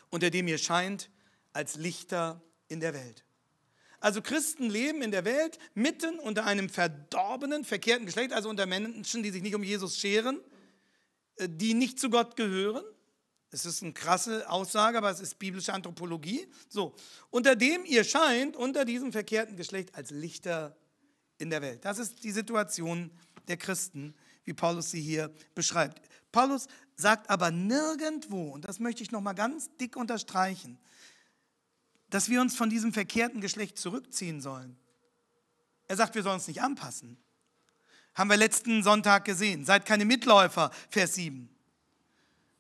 unter dem ihr scheint als Lichter in der Welt. Also Christen leben in der Welt mitten unter einem verdorbenen, verkehrten Geschlecht, also unter Menschen, die sich nicht um Jesus scheren äh, die nicht zu Gott gehören. Es ist eine krasse Aussage, aber es ist biblische Anthropologie. So, unter dem ihr scheint, unter diesem verkehrten Geschlecht als Lichter in der Welt. Das ist die Situation der Christen, wie Paulus sie hier beschreibt. Paulus sagt aber nirgendwo, und das möchte ich nochmal ganz dick unterstreichen, dass wir uns von diesem verkehrten Geschlecht zurückziehen sollen. Er sagt, wir sollen uns nicht anpassen. Haben wir letzten Sonntag gesehen. Seid keine Mitläufer, Vers 7.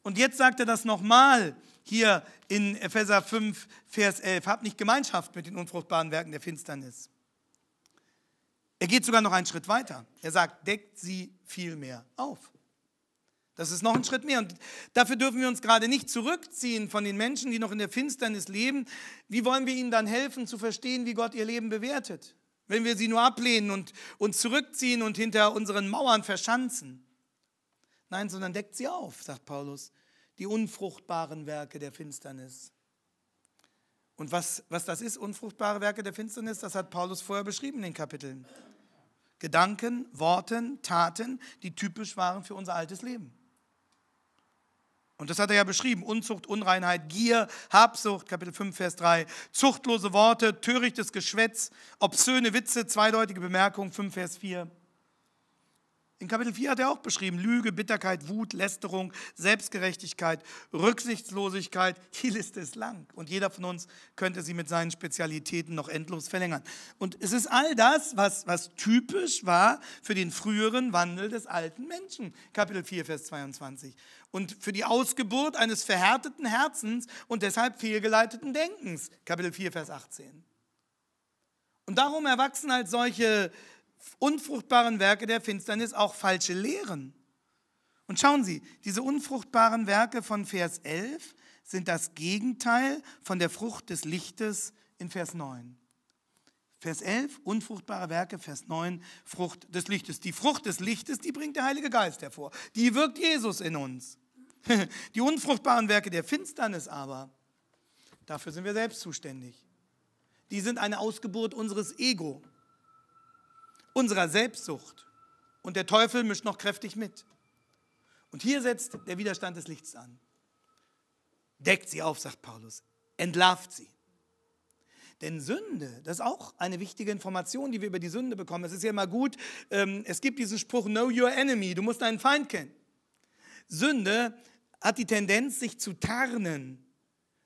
Und jetzt sagt er das nochmal hier in Epheser 5, Vers 11. Habt nicht Gemeinschaft mit den unfruchtbaren Werken der Finsternis. Er geht sogar noch einen Schritt weiter. Er sagt, deckt sie viel mehr auf. Das ist noch ein Schritt mehr. Und dafür dürfen wir uns gerade nicht zurückziehen von den Menschen, die noch in der Finsternis leben. Wie wollen wir ihnen dann helfen zu verstehen, wie Gott ihr Leben bewertet? wenn wir sie nur ablehnen und uns zurückziehen und hinter unseren Mauern verschanzen. Nein, sondern deckt sie auf, sagt Paulus, die unfruchtbaren Werke der Finsternis. Und was, was das ist, unfruchtbare Werke der Finsternis, das hat Paulus vorher beschrieben in den Kapiteln. Gedanken, Worten, Taten, die typisch waren für unser altes Leben. Und das hat er ja beschrieben. Unzucht, Unreinheit, Gier, Habsucht, Kapitel 5, Vers 3. Zuchtlose Worte, törichtes Geschwätz, obszöne Witze, zweideutige Bemerkungen, 5, Vers 4. In Kapitel 4 hat er auch beschrieben Lüge, Bitterkeit, Wut, Lästerung, Selbstgerechtigkeit, Rücksichtslosigkeit. Die Liste ist lang und jeder von uns könnte sie mit seinen Spezialitäten noch endlos verlängern. Und es ist all das, was, was typisch war für den früheren Wandel des alten Menschen. Kapitel 4, Vers 22. Und für die Ausgeburt eines verhärteten Herzens und deshalb fehlgeleiteten Denkens. Kapitel 4, Vers 18. Und darum erwachsen als solche unfruchtbaren Werke der Finsternis auch falsche Lehren. Und schauen Sie, diese unfruchtbaren Werke von Vers 11 sind das Gegenteil von der Frucht des Lichtes in Vers 9. Vers 11, unfruchtbare Werke, Vers 9, Frucht des Lichtes. Die Frucht des Lichtes, die bringt der Heilige Geist hervor. Die wirkt Jesus in uns. Die unfruchtbaren Werke der Finsternis aber, dafür sind wir selbst zuständig. Die sind eine Ausgeburt unseres Ego unserer Selbstsucht. Und der Teufel mischt noch kräftig mit. Und hier setzt der Widerstand des Lichts an. Deckt sie auf, sagt Paulus. Entlarvt sie. Denn Sünde, das ist auch eine wichtige Information, die wir über die Sünde bekommen. Es ist ja immer gut, ähm, es gibt diesen Spruch, know your enemy, du musst deinen Feind kennen. Sünde hat die Tendenz, sich zu tarnen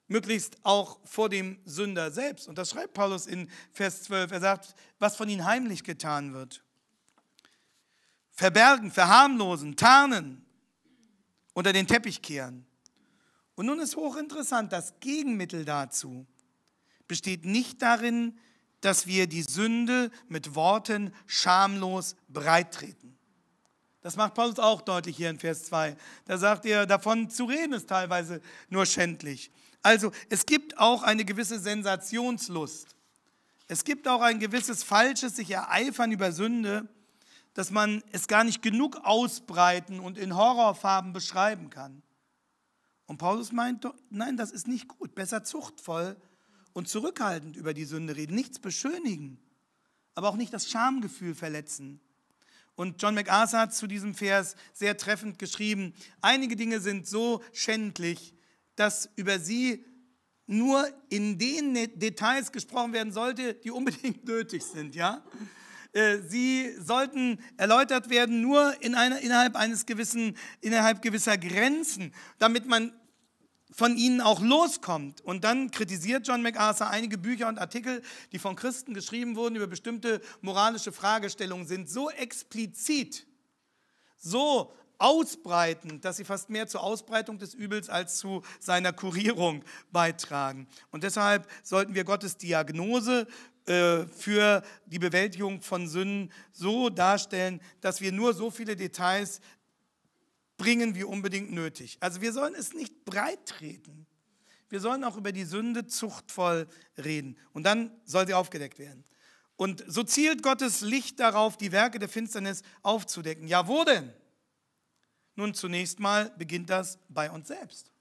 möglichst auch vor dem Sünder selbst. Und das schreibt Paulus in Vers 12. Er sagt, was von ihnen heimlich getan wird. Verbergen, verharmlosen, tarnen, unter den Teppich kehren. Und nun ist hochinteressant, das Gegenmittel dazu besteht nicht darin, dass wir die Sünde mit Worten schamlos breittreten. Das macht Paulus auch deutlich hier in Vers 2. Da sagt er, davon zu reden ist teilweise nur schändlich. Also es gibt auch eine gewisse Sensationslust. Es gibt auch ein gewisses falsches sich ereifern über Sünde, dass man es gar nicht genug ausbreiten und in Horrorfarben beschreiben kann. Und Paulus meint, nein, das ist nicht gut. Besser zuchtvoll und zurückhaltend über die Sünde reden, nichts beschönigen, aber auch nicht das Schamgefühl verletzen. Und John MacArthur hat zu diesem Vers sehr treffend geschrieben, einige Dinge sind so schändlich, dass über sie nur in den ne- Details gesprochen werden sollte, die unbedingt nötig sind, ja? Äh, sie sollten erläutert werden nur in einer, innerhalb eines gewissen, innerhalb gewisser Grenzen, damit man von ihnen auch loskommt. Und dann kritisiert John MacArthur einige Bücher und Artikel, die von Christen geschrieben wurden über bestimmte moralische Fragestellungen, sind so explizit, so ausbreiten, dass sie fast mehr zur Ausbreitung des Übels als zu seiner Kurierung beitragen. Und deshalb sollten wir Gottes Diagnose äh, für die Bewältigung von Sünden so darstellen, dass wir nur so viele Details bringen, wie unbedingt nötig. Also wir sollen es nicht breit treten. Wir sollen auch über die Sünde zuchtvoll reden. Und dann soll sie aufgedeckt werden. Und so zielt Gottes Licht darauf, die Werke der Finsternis aufzudecken. Ja, wo denn? Nun, zunächst mal beginnt das bei uns selbst.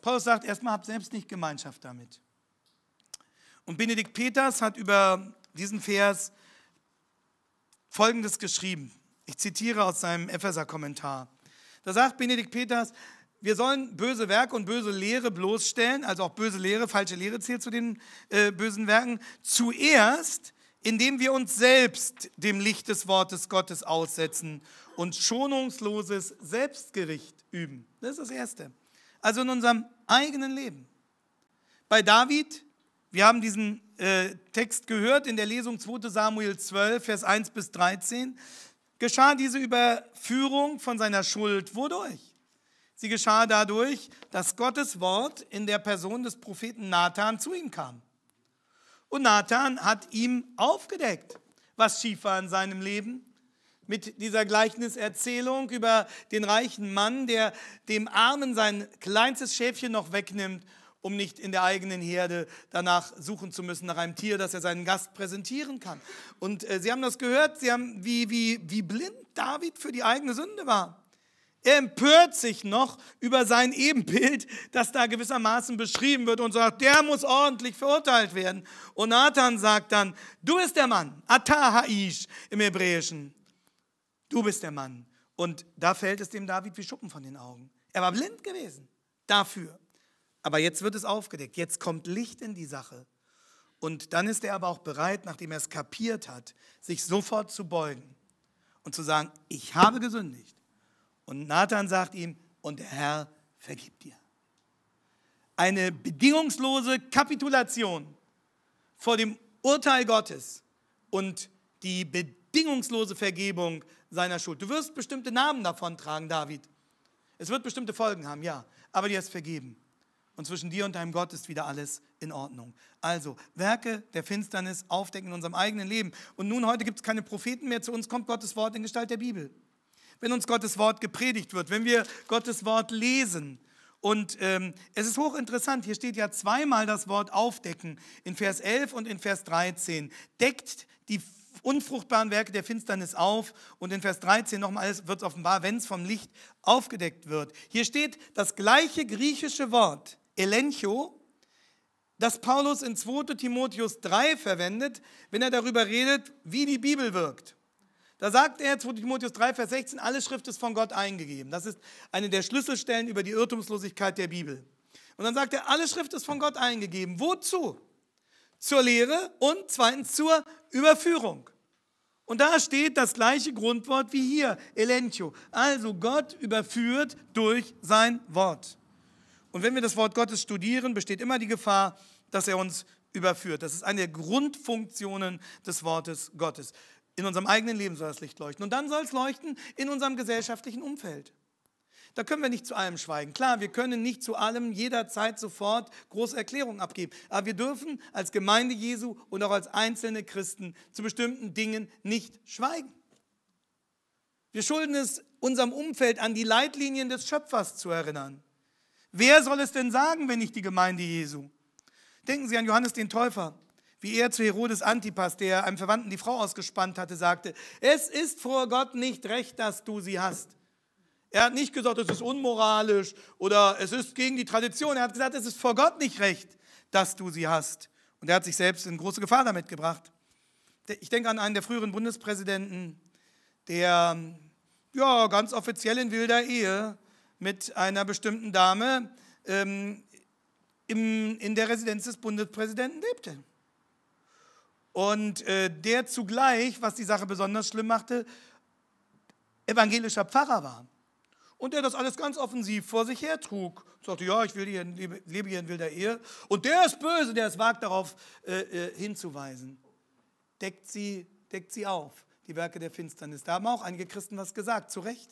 Paulus sagt erstmal, habt selbst nicht Gemeinschaft damit. Und Benedikt Peters hat über diesen Vers Folgendes geschrieben. Ich zitiere aus seinem Epheser-Kommentar. Da sagt Benedikt Peters, wir sollen böse Werke und böse Lehre bloßstellen, also auch böse Lehre, falsche Lehre zählt zu den äh, bösen Werken, zuerst, indem wir uns selbst dem Licht des Wortes Gottes aussetzen und schonungsloses Selbstgericht üben. Das ist das Erste. Also in unserem eigenen Leben. Bei David, wir haben diesen äh, Text gehört in der Lesung 2 Samuel 12, Vers 1 bis 13, geschah diese Überführung von seiner Schuld wodurch? Sie geschah dadurch, dass Gottes Wort in der Person des Propheten Nathan zu ihm kam. Und Nathan hat ihm aufgedeckt, was schief war in seinem Leben. Mit dieser Gleichniserzählung über den reichen Mann, der dem Armen sein kleinstes Schäfchen noch wegnimmt, um nicht in der eigenen Herde danach suchen zu müssen nach einem Tier, das er seinen Gast präsentieren kann. Und äh, Sie haben das gehört, Sie haben, wie, wie, wie blind David für die eigene Sünde war. Er empört sich noch über sein Ebenbild, das da gewissermaßen beschrieben wird und sagt, der muss ordentlich verurteilt werden. Und Nathan sagt dann, du bist der Mann, Atahaish im Hebräischen. Du bist der Mann. Und da fällt es dem David wie Schuppen von den Augen. Er war blind gewesen dafür. Aber jetzt wird es aufgedeckt, jetzt kommt Licht in die Sache. Und dann ist er aber auch bereit, nachdem er es kapiert hat, sich sofort zu beugen und zu sagen, ich habe gesündigt und Nathan sagt ihm, und der Herr vergibt dir. Eine bedingungslose Kapitulation vor dem Urteil Gottes und die bedingungslose Vergebung seiner Schuld. Du wirst bestimmte Namen davon tragen, David. Es wird bestimmte Folgen haben, ja, aber dir ist vergeben. Und zwischen dir und deinem Gott ist wieder alles in Ordnung. Also, Werke der Finsternis aufdecken in unserem eigenen Leben. Und nun, heute gibt es keine Propheten mehr. Zu uns kommt Gottes Wort in Gestalt der Bibel wenn uns Gottes Wort gepredigt wird, wenn wir Gottes Wort lesen. Und ähm, es ist hochinteressant, hier steht ja zweimal das Wort aufdecken, in Vers 11 und in Vers 13. Deckt die unfruchtbaren Werke der Finsternis auf. Und in Vers 13 nochmal alles wird es offenbar, wenn es vom Licht aufgedeckt wird. Hier steht das gleiche griechische Wort, elencho, das Paulus in 2 Timotheus 3 verwendet, wenn er darüber redet, wie die Bibel wirkt. Da sagt er, 2 Timotheus 3, Vers 16, alle Schrift ist von Gott eingegeben. Das ist eine der Schlüsselstellen über die Irrtumslosigkeit der Bibel. Und dann sagt er, alle Schrift ist von Gott eingegeben. Wozu? Zur Lehre und zweitens zur Überführung. Und da steht das gleiche Grundwort wie hier, elentio. Also Gott überführt durch sein Wort. Und wenn wir das Wort Gottes studieren, besteht immer die Gefahr, dass er uns überführt. Das ist eine der Grundfunktionen des Wortes Gottes. In unserem eigenen Leben soll das Licht leuchten. Und dann soll es leuchten in unserem gesellschaftlichen Umfeld. Da können wir nicht zu allem schweigen. Klar, wir können nicht zu allem jederzeit sofort große Erklärungen abgeben. Aber wir dürfen als Gemeinde Jesu und auch als einzelne Christen zu bestimmten Dingen nicht schweigen. Wir schulden es unserem Umfeld an, die Leitlinien des Schöpfers zu erinnern. Wer soll es denn sagen, wenn nicht die Gemeinde Jesu? Denken Sie an Johannes den Täufer. Wie er zu Herodes Antipas, der einem Verwandten die Frau ausgespannt hatte, sagte, es ist vor Gott nicht recht, dass du sie hast. Er hat nicht gesagt, es ist unmoralisch oder es ist gegen die Tradition. Er hat gesagt, es ist vor Gott nicht recht, dass du sie hast. Und er hat sich selbst in große Gefahr damit gebracht. Ich denke an einen der früheren Bundespräsidenten, der ja, ganz offiziell in wilder Ehe mit einer bestimmten Dame ähm, im, in der Residenz des Bundespräsidenten lebte. Und äh, der zugleich, was die Sache besonders schlimm machte, evangelischer Pfarrer war. Und der das alles ganz offensiv vor sich her trug. Sagte, ja, ich will hier, lebe, hier in wilder Ehe. Und der ist böse, der es wagt, darauf äh, äh, hinzuweisen. Deckt sie, deckt sie auf, die Werke der Finsternis. Da haben auch einige Christen was gesagt, zu Recht.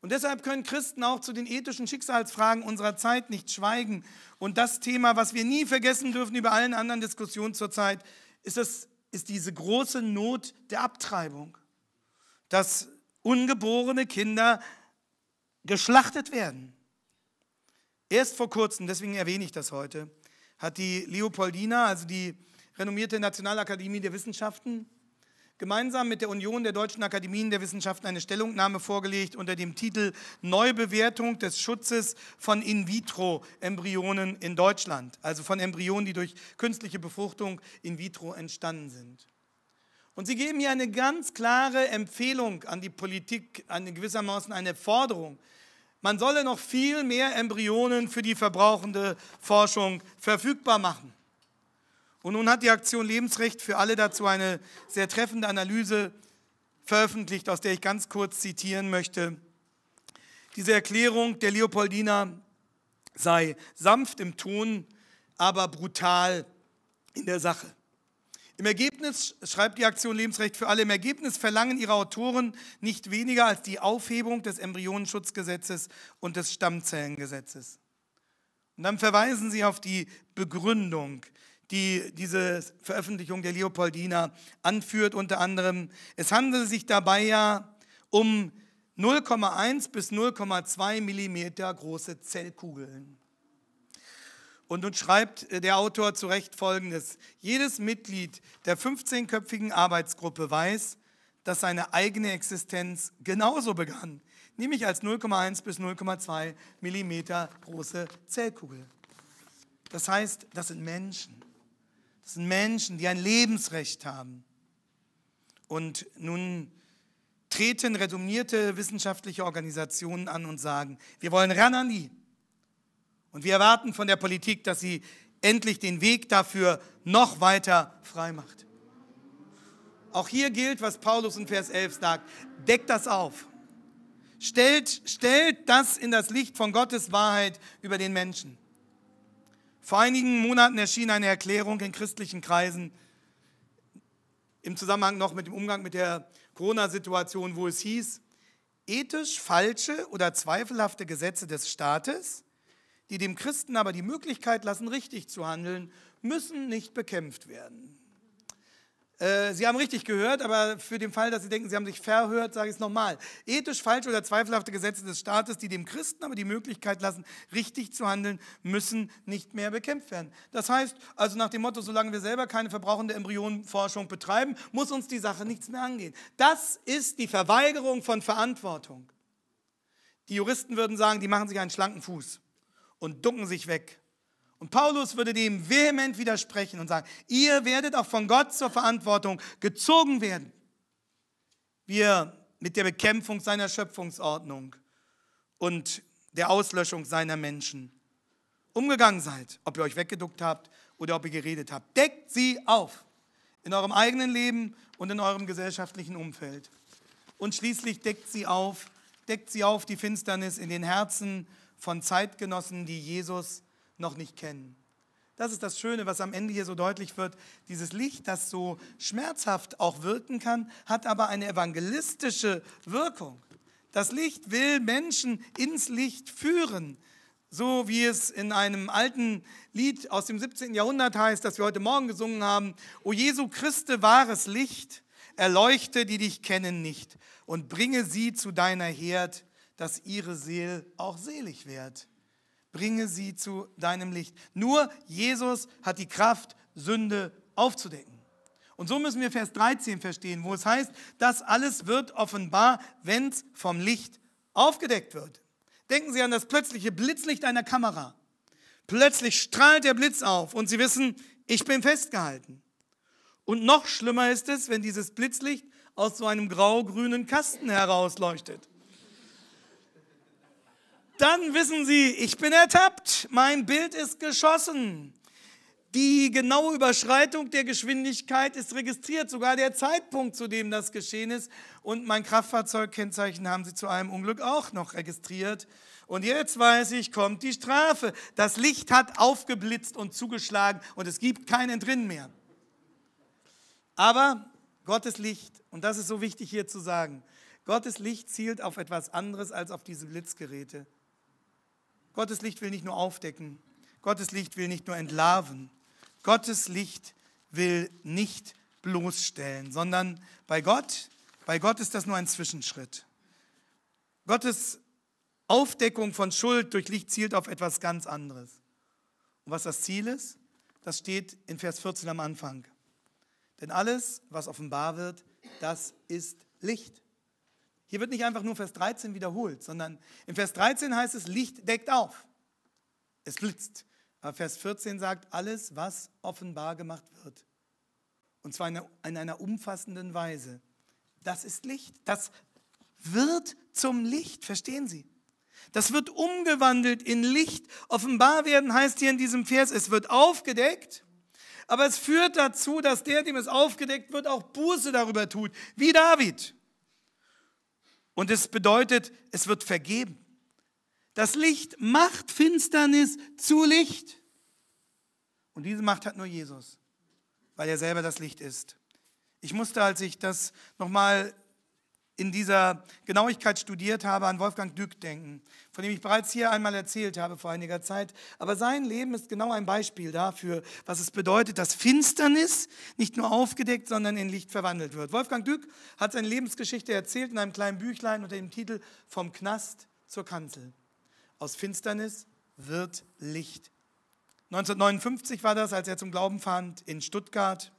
Und deshalb können Christen auch zu den ethischen Schicksalsfragen unserer Zeit nicht schweigen. Und das Thema, was wir nie vergessen dürfen über allen anderen Diskussionen zurzeit, Zeit, ist, es, ist diese große Not der Abtreibung, dass ungeborene Kinder geschlachtet werden. Erst vor kurzem, deswegen erwähne ich das heute, hat die Leopoldina, also die renommierte Nationalakademie der Wissenschaften, gemeinsam mit der Union der Deutschen Akademien der Wissenschaften eine Stellungnahme vorgelegt unter dem Titel Neubewertung des Schutzes von In-vitro-Embryonen in Deutschland, also von Embryonen, die durch künstliche Befruchtung in vitro entstanden sind. Und sie geben hier eine ganz klare Empfehlung an die Politik, eine gewissermaßen eine Forderung. Man solle noch viel mehr Embryonen für die verbrauchende Forschung verfügbar machen. Und nun hat die Aktion Lebensrecht für alle dazu eine sehr treffende Analyse veröffentlicht, aus der ich ganz kurz zitieren möchte. Diese Erklärung der Leopoldina sei sanft im Ton, aber brutal in der Sache. Im Ergebnis, schreibt die Aktion Lebensrecht für alle, im Ergebnis verlangen ihre Autoren nicht weniger als die Aufhebung des Embryonenschutzgesetzes und des Stammzellengesetzes. Und dann verweisen sie auf die Begründung die diese Veröffentlichung der Leopoldina anführt, unter anderem, es handelt sich dabei ja um 0,1 bis 0,2 Millimeter große Zellkugeln. Und nun schreibt äh, der Autor zu Recht Folgendes. Jedes Mitglied der 15-köpfigen Arbeitsgruppe weiß, dass seine eigene Existenz genauso begann, nämlich als 0,1 bis 0,2 Millimeter große Zellkugel. Das heißt, das sind Menschen. Das sind Menschen, die ein Lebensrecht haben. Und nun treten renommierte wissenschaftliche Organisationen an und sagen, wir wollen ran an die. Und wir erwarten von der Politik, dass sie endlich den Weg dafür noch weiter frei macht. Auch hier gilt, was Paulus in Vers 11 sagt. Deckt das auf. Stellt, stellt das in das Licht von Gottes Wahrheit über den Menschen. Vor einigen Monaten erschien eine Erklärung in christlichen Kreisen im Zusammenhang noch mit dem Umgang mit der Corona-Situation, wo es hieß, ethisch falsche oder zweifelhafte Gesetze des Staates, die dem Christen aber die Möglichkeit lassen, richtig zu handeln, müssen nicht bekämpft werden. Äh, Sie haben richtig gehört, aber für den Fall, dass Sie denken, Sie haben sich verhört, sage ich es nochmal. Ethisch falsche oder zweifelhafte Gesetze des Staates, die dem Christen aber die Möglichkeit lassen, richtig zu handeln, müssen nicht mehr bekämpft werden. Das heißt, also nach dem Motto, solange wir selber keine verbrauchende Embryonenforschung betreiben, muss uns die Sache nichts mehr angehen. Das ist die Verweigerung von Verantwortung. Die Juristen würden sagen, die machen sich einen schlanken Fuß und ducken sich weg. Und Paulus würde dem vehement widersprechen und sagen, ihr werdet auch von Gott zur Verantwortung gezogen werden. Wir mit der Bekämpfung seiner Schöpfungsordnung und der Auslöschung seiner Menschen umgegangen seid, ob ihr euch weggeduckt habt oder ob ihr geredet habt. Deckt sie auf in eurem eigenen Leben und in eurem gesellschaftlichen Umfeld. Und schließlich deckt sie auf, deckt sie auf die Finsternis in den Herzen von Zeitgenossen, die Jesus noch nicht kennen. Das ist das Schöne, was am Ende hier so deutlich wird. Dieses Licht, das so schmerzhaft auch wirken kann, hat aber eine evangelistische Wirkung. Das Licht will Menschen ins Licht führen. So wie es in einem alten Lied aus dem 17. Jahrhundert heißt, das wir heute Morgen gesungen haben. O Jesu Christe, wahres Licht, erleuchte, die dich kennen nicht, und bringe sie zu deiner Herd, dass ihre Seele auch selig wird bringe sie zu deinem Licht. Nur Jesus hat die Kraft, Sünde aufzudecken. Und so müssen wir Vers 13 verstehen, wo es heißt, das alles wird offenbar, wenn es vom Licht aufgedeckt wird. Denken Sie an das plötzliche Blitzlicht einer Kamera. Plötzlich strahlt der Blitz auf und Sie wissen, ich bin festgehalten. Und noch schlimmer ist es, wenn dieses Blitzlicht aus so einem grau-grünen Kasten herausleuchtet dann wissen sie, ich bin ertappt, mein Bild ist geschossen. Die genaue Überschreitung der Geschwindigkeit ist registriert, sogar der Zeitpunkt, zu dem das geschehen ist. Und mein Kraftfahrzeugkennzeichen haben sie zu einem Unglück auch noch registriert. Und jetzt weiß ich, kommt die Strafe. Das Licht hat aufgeblitzt und zugeschlagen und es gibt keinen drin mehr. Aber Gottes Licht, und das ist so wichtig hier zu sagen, Gottes Licht zielt auf etwas anderes als auf diese Blitzgeräte. Gottes Licht will nicht nur aufdecken, Gottes Licht will nicht nur entlarven, Gottes Licht will nicht bloßstellen, sondern bei Gott, bei Gott ist das nur ein Zwischenschritt. Gottes Aufdeckung von Schuld durch Licht zielt auf etwas ganz anderes. Und was das Ziel ist, das steht in Vers 14 am Anfang. Denn alles, was offenbar wird, das ist Licht. Hier wird nicht einfach nur Vers 13 wiederholt, sondern in Vers 13 heißt es, Licht deckt auf. Es blitzt. Aber Vers 14 sagt, alles, was offenbar gemacht wird. Und zwar in einer umfassenden Weise. Das ist Licht. Das wird zum Licht, verstehen Sie? Das wird umgewandelt in Licht. Offenbar werden heißt hier in diesem Vers, es wird aufgedeckt, aber es führt dazu, dass der, dem es aufgedeckt wird, auch Buße darüber tut, wie David. Und es bedeutet, es wird vergeben. Das Licht macht Finsternis zu Licht. Und diese Macht hat nur Jesus, weil er selber das Licht ist. Ich musste, als ich das nochmal in dieser Genauigkeit studiert habe, an Wolfgang Dück denken, von dem ich bereits hier einmal erzählt habe vor einiger Zeit. Aber sein Leben ist genau ein Beispiel dafür, was es bedeutet, dass Finsternis nicht nur aufgedeckt, sondern in Licht verwandelt wird. Wolfgang Dück hat seine Lebensgeschichte erzählt in einem kleinen Büchlein unter dem Titel Vom Knast zur Kanzel. Aus Finsternis wird Licht. 1959 war das, als er zum Glauben fand in Stuttgart.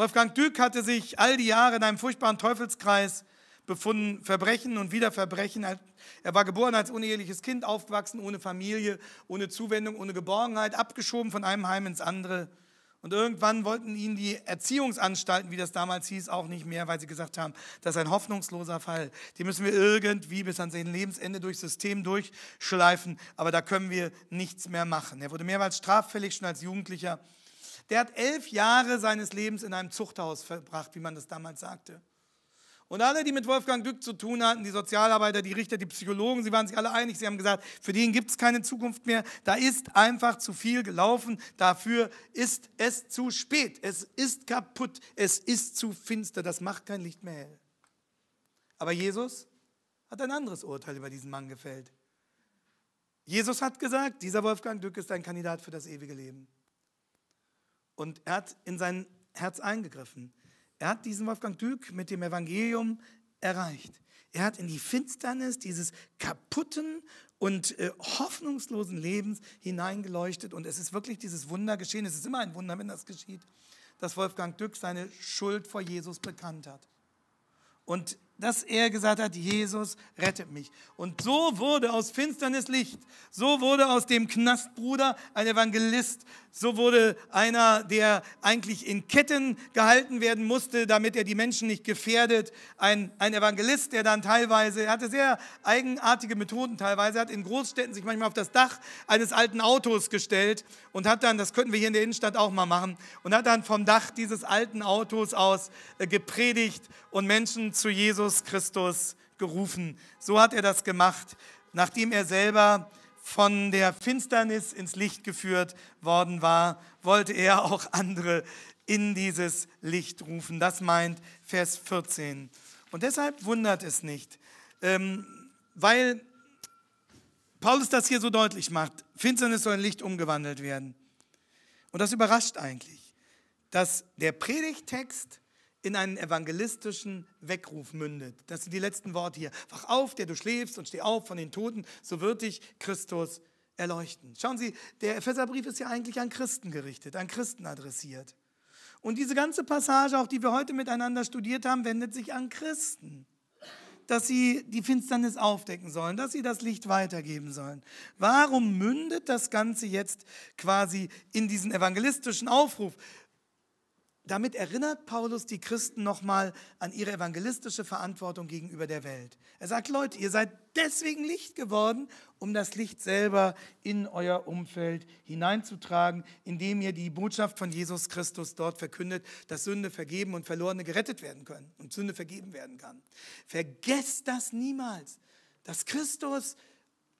Wolfgang Dück hatte sich all die Jahre in einem furchtbaren Teufelskreis befunden, Verbrechen und wieder Verbrechen. Er war geboren als uneheliches Kind, aufgewachsen ohne Familie, ohne Zuwendung, ohne Geborgenheit, abgeschoben von einem Heim ins andere. Und irgendwann wollten ihn die Erziehungsanstalten, wie das damals hieß, auch nicht mehr, weil sie gesagt haben, das ist ein hoffnungsloser Fall. Die müssen wir irgendwie bis an sein Lebensende durchs System durchschleifen, aber da können wir nichts mehr machen. Er wurde mehrmals straffällig, schon als Jugendlicher der hat elf Jahre seines Lebens in einem Zuchthaus verbracht, wie man das damals sagte. Und alle, die mit Wolfgang Glück zu tun hatten, die Sozialarbeiter, die Richter, die Psychologen, sie waren sich alle einig, sie haben gesagt, für den gibt es keine Zukunft mehr, da ist einfach zu viel gelaufen, dafür ist es zu spät, es ist kaputt, es ist zu finster, das macht kein Licht mehr hell. Aber Jesus hat ein anderes Urteil über diesen Mann gefällt. Jesus hat gesagt, dieser Wolfgang Glück ist ein Kandidat für das ewige Leben. Und er hat in sein Herz eingegriffen. Er hat diesen Wolfgang Dück mit dem Evangelium erreicht. Er hat in die Finsternis dieses kaputten und äh, hoffnungslosen Lebens hineingeleuchtet. Und es ist wirklich dieses Wunder geschehen. Es ist immer ein Wunder, wenn das geschieht, dass Wolfgang Dück seine Schuld vor Jesus bekannt hat. Und dass er gesagt hat, Jesus rettet mich. Und so wurde aus Finsternis Licht, so wurde aus dem Knastbruder ein Evangelist, so wurde einer, der eigentlich in Ketten gehalten werden musste, damit er die Menschen nicht gefährdet, ein, ein Evangelist, der dann teilweise, er hatte sehr eigenartige Methoden teilweise, hat in Großstädten sich manchmal auf das Dach eines alten Autos gestellt und hat dann, das könnten wir hier in der Innenstadt auch mal machen, und hat dann vom Dach dieses alten Autos aus äh, gepredigt und Menschen zu Jesus Jesus Christus gerufen. So hat er das gemacht, nachdem er selber von der Finsternis ins Licht geführt worden war, wollte er auch andere in dieses Licht rufen. Das meint Vers 14. Und deshalb wundert es nicht, ähm, weil Paulus das hier so deutlich macht, Finsternis soll in Licht umgewandelt werden. Und das überrascht eigentlich, dass der Predigtext in einen evangelistischen Weckruf mündet. Das sind die letzten Worte hier. Wach auf, der du schläfst, und steh auf von den Toten, so wird dich Christus erleuchten. Schauen Sie, der Epheserbrief ist ja eigentlich an Christen gerichtet, an Christen adressiert. Und diese ganze Passage, auch die wir heute miteinander studiert haben, wendet sich an Christen. Dass sie die Finsternis aufdecken sollen, dass sie das Licht weitergeben sollen. Warum mündet das Ganze jetzt quasi in diesen evangelistischen Aufruf? Damit erinnert Paulus die Christen nochmal an ihre evangelistische Verantwortung gegenüber der Welt. Er sagt, Leute, ihr seid deswegen Licht geworden, um das Licht selber in euer Umfeld hineinzutragen, indem ihr die Botschaft von Jesus Christus dort verkündet, dass Sünde vergeben und Verlorene gerettet werden können und Sünde vergeben werden kann. Vergesst das niemals, dass Christus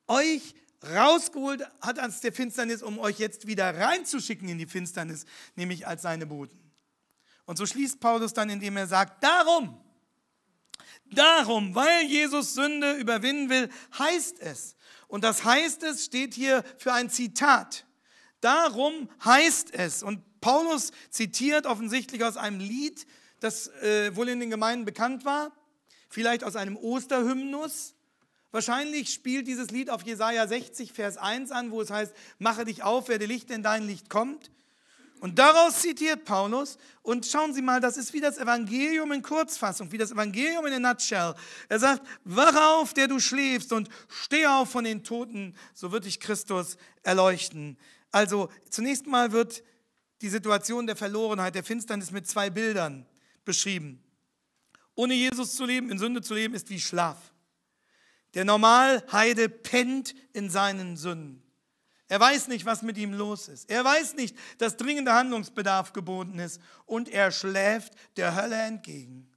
euch rausgeholt hat aus der Finsternis, um euch jetzt wieder reinzuschicken in die Finsternis, nämlich als seine Boten. Und so schließt Paulus dann, indem er sagt, darum, darum, weil Jesus Sünde überwinden will, heißt es. Und das heißt es steht hier für ein Zitat. Darum heißt es. Und Paulus zitiert offensichtlich aus einem Lied, das äh, wohl in den Gemeinden bekannt war, vielleicht aus einem Osterhymnus. Wahrscheinlich spielt dieses Lied auf Jesaja 60, Vers 1 an, wo es heißt: Mache dich auf, werde Licht, denn dein Licht kommt. Und daraus zitiert Paulus, und schauen Sie mal, das ist wie das Evangelium in Kurzfassung, wie das Evangelium in der Nutshell. Er sagt, wach auf, der du schläfst, und steh auf von den Toten, so wird dich Christus erleuchten. Also zunächst mal wird die Situation der Verlorenheit, der Finsternis mit zwei Bildern beschrieben. Ohne Jesus zu leben, in Sünde zu leben, ist wie Schlaf. Der Normalheide pennt in seinen Sünden. Er weiß nicht, was mit ihm los ist. Er weiß nicht, dass dringender Handlungsbedarf geboten ist. Und er schläft der Hölle entgegen.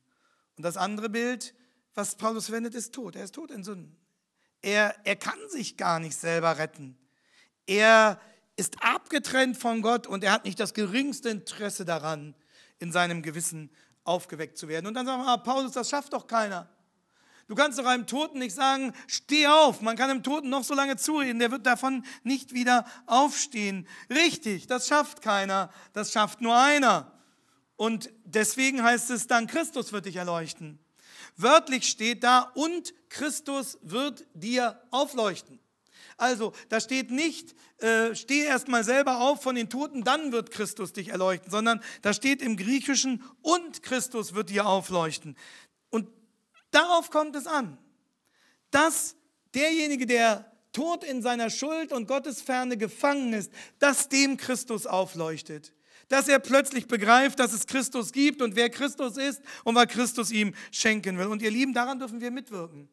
Und das andere Bild, was Paulus verwendet, ist tot. Er ist tot in Sünden. Er, er kann sich gar nicht selber retten. Er ist abgetrennt von Gott und er hat nicht das geringste Interesse daran, in seinem Gewissen aufgeweckt zu werden. Und dann sagen wir, ah, Paulus, das schafft doch keiner. Du kannst doch einem Toten nicht sagen, steh auf. Man kann dem Toten noch so lange zureden, der wird davon nicht wieder aufstehen. Richtig, das schafft keiner, das schafft nur einer. Und deswegen heißt es dann, Christus wird dich erleuchten. Wörtlich steht da, und Christus wird dir aufleuchten. Also, da steht nicht, äh, steh erstmal selber auf von den Toten, dann wird Christus dich erleuchten, sondern da steht im Griechischen, und Christus wird dir aufleuchten. Darauf kommt es an, dass derjenige, der tot in seiner Schuld und Gottesferne gefangen ist, dass dem Christus aufleuchtet. Dass er plötzlich begreift, dass es Christus gibt und wer Christus ist und was Christus ihm schenken will. Und ihr Lieben, daran dürfen wir mitwirken.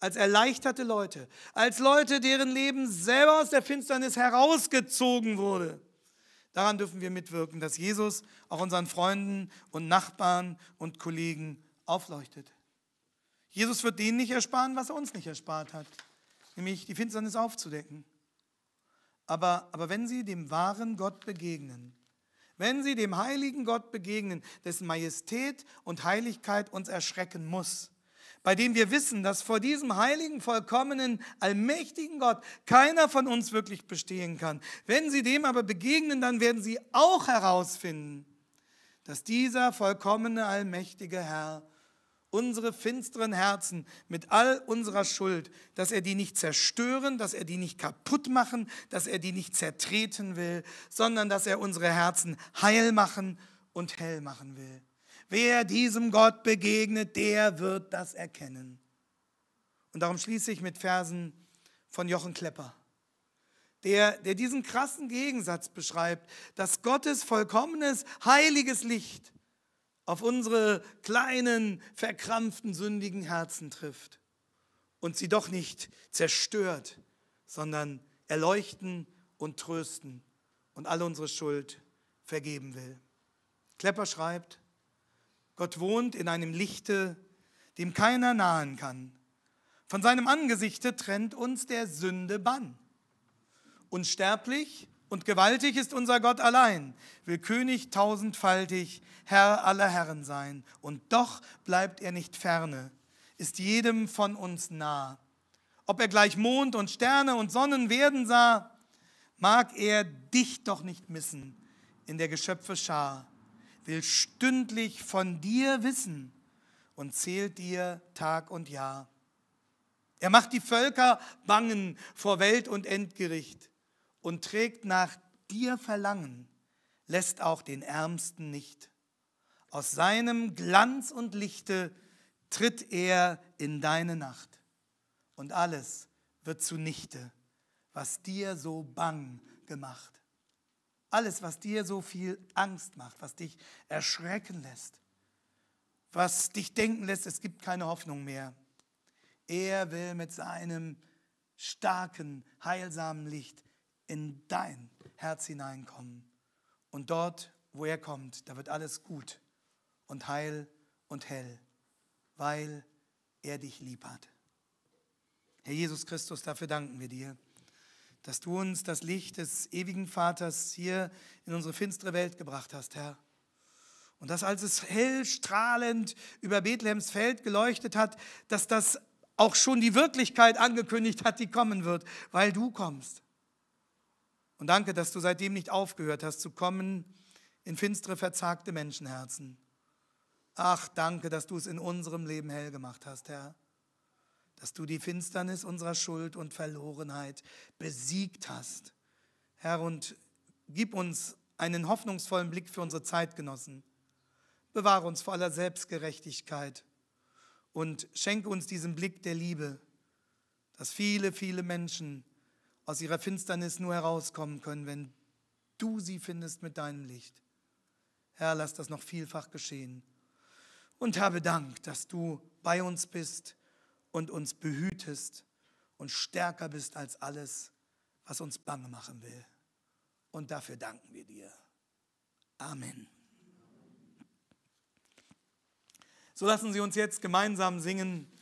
Als erleichterte Leute, als Leute, deren Leben selber aus der Finsternis herausgezogen wurde. Daran dürfen wir mitwirken, dass Jesus auch unseren Freunden und Nachbarn und Kollegen aufleuchtet. Jesus wird denen nicht ersparen, was er uns nicht erspart hat, nämlich die Finsternis aufzudecken. Aber, aber wenn sie dem wahren Gott begegnen, wenn sie dem heiligen Gott begegnen, dessen Majestät und Heiligkeit uns erschrecken muss, bei dem wir wissen, dass vor diesem heiligen, vollkommenen, allmächtigen Gott keiner von uns wirklich bestehen kann. Wenn sie dem aber begegnen, dann werden sie auch herausfinden, dass dieser vollkommene, allmächtige Herr unsere finsteren Herzen mit all unserer Schuld, dass er die nicht zerstören, dass er die nicht kaputt machen, dass er die nicht zertreten will, sondern dass er unsere Herzen heil machen und hell machen will. Wer diesem Gott begegnet, der wird das erkennen. Und darum schließe ich mit Versen von Jochen Klepper, der, der diesen krassen Gegensatz beschreibt, dass Gottes vollkommenes, heiliges Licht auf unsere kleinen, verkrampften, sündigen Herzen trifft und sie doch nicht zerstört, sondern erleuchten und trösten und alle unsere Schuld vergeben will. Klepper schreibt, Gott wohnt in einem Lichte, dem keiner nahen kann. Von seinem Angesichte trennt uns der Sünde Bann. Unsterblich und gewaltig ist unser Gott allein, will König tausendfaltig, Herr aller Herren sein. Und doch bleibt er nicht ferne, ist jedem von uns nah. Ob er gleich Mond und Sterne und Sonnen werden sah, mag er dich doch nicht missen in der Geschöpfe Schar, will stündlich von dir wissen und zählt dir Tag und Jahr. Er macht die Völker bangen vor Welt und Endgericht und trägt nach dir Verlangen, lässt auch den Ärmsten nicht. Aus seinem Glanz und Lichte tritt er in deine Nacht. Und alles wird zunichte, was dir so bang gemacht. Alles, was dir so viel Angst macht, was dich erschrecken lässt, was dich denken lässt, es gibt keine Hoffnung mehr. Er will mit seinem starken, heilsamen Licht in dein Herz hineinkommen. Und dort, wo er kommt, da wird alles gut und heil und hell, weil er dich lieb hat. Herr Jesus Christus, dafür danken wir dir, dass du uns das Licht des ewigen Vaters hier in unsere finstere Welt gebracht hast, Herr. Und dass als es hell strahlend über Bethlehems Feld geleuchtet hat, dass das auch schon die Wirklichkeit angekündigt hat, die kommen wird, weil du kommst. Und danke, dass du seitdem nicht aufgehört hast zu kommen in finstere, verzagte Menschenherzen. Ach, danke, dass du es in unserem Leben hell gemacht hast, Herr. Dass du die Finsternis unserer Schuld und Verlorenheit besiegt hast. Herr, und gib uns einen hoffnungsvollen Blick für unsere Zeitgenossen. Bewahre uns vor aller Selbstgerechtigkeit und schenke uns diesen Blick der Liebe, dass viele, viele Menschen aus ihrer Finsternis nur herauskommen können, wenn du sie findest mit deinem Licht. Herr, lass das noch vielfach geschehen. Und habe Dank, dass du bei uns bist und uns behütest und stärker bist als alles, was uns bange machen will. Und dafür danken wir dir. Amen. So lassen Sie uns jetzt gemeinsam singen.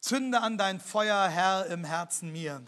Zünde an dein Feuer, Herr, im Herzen mir.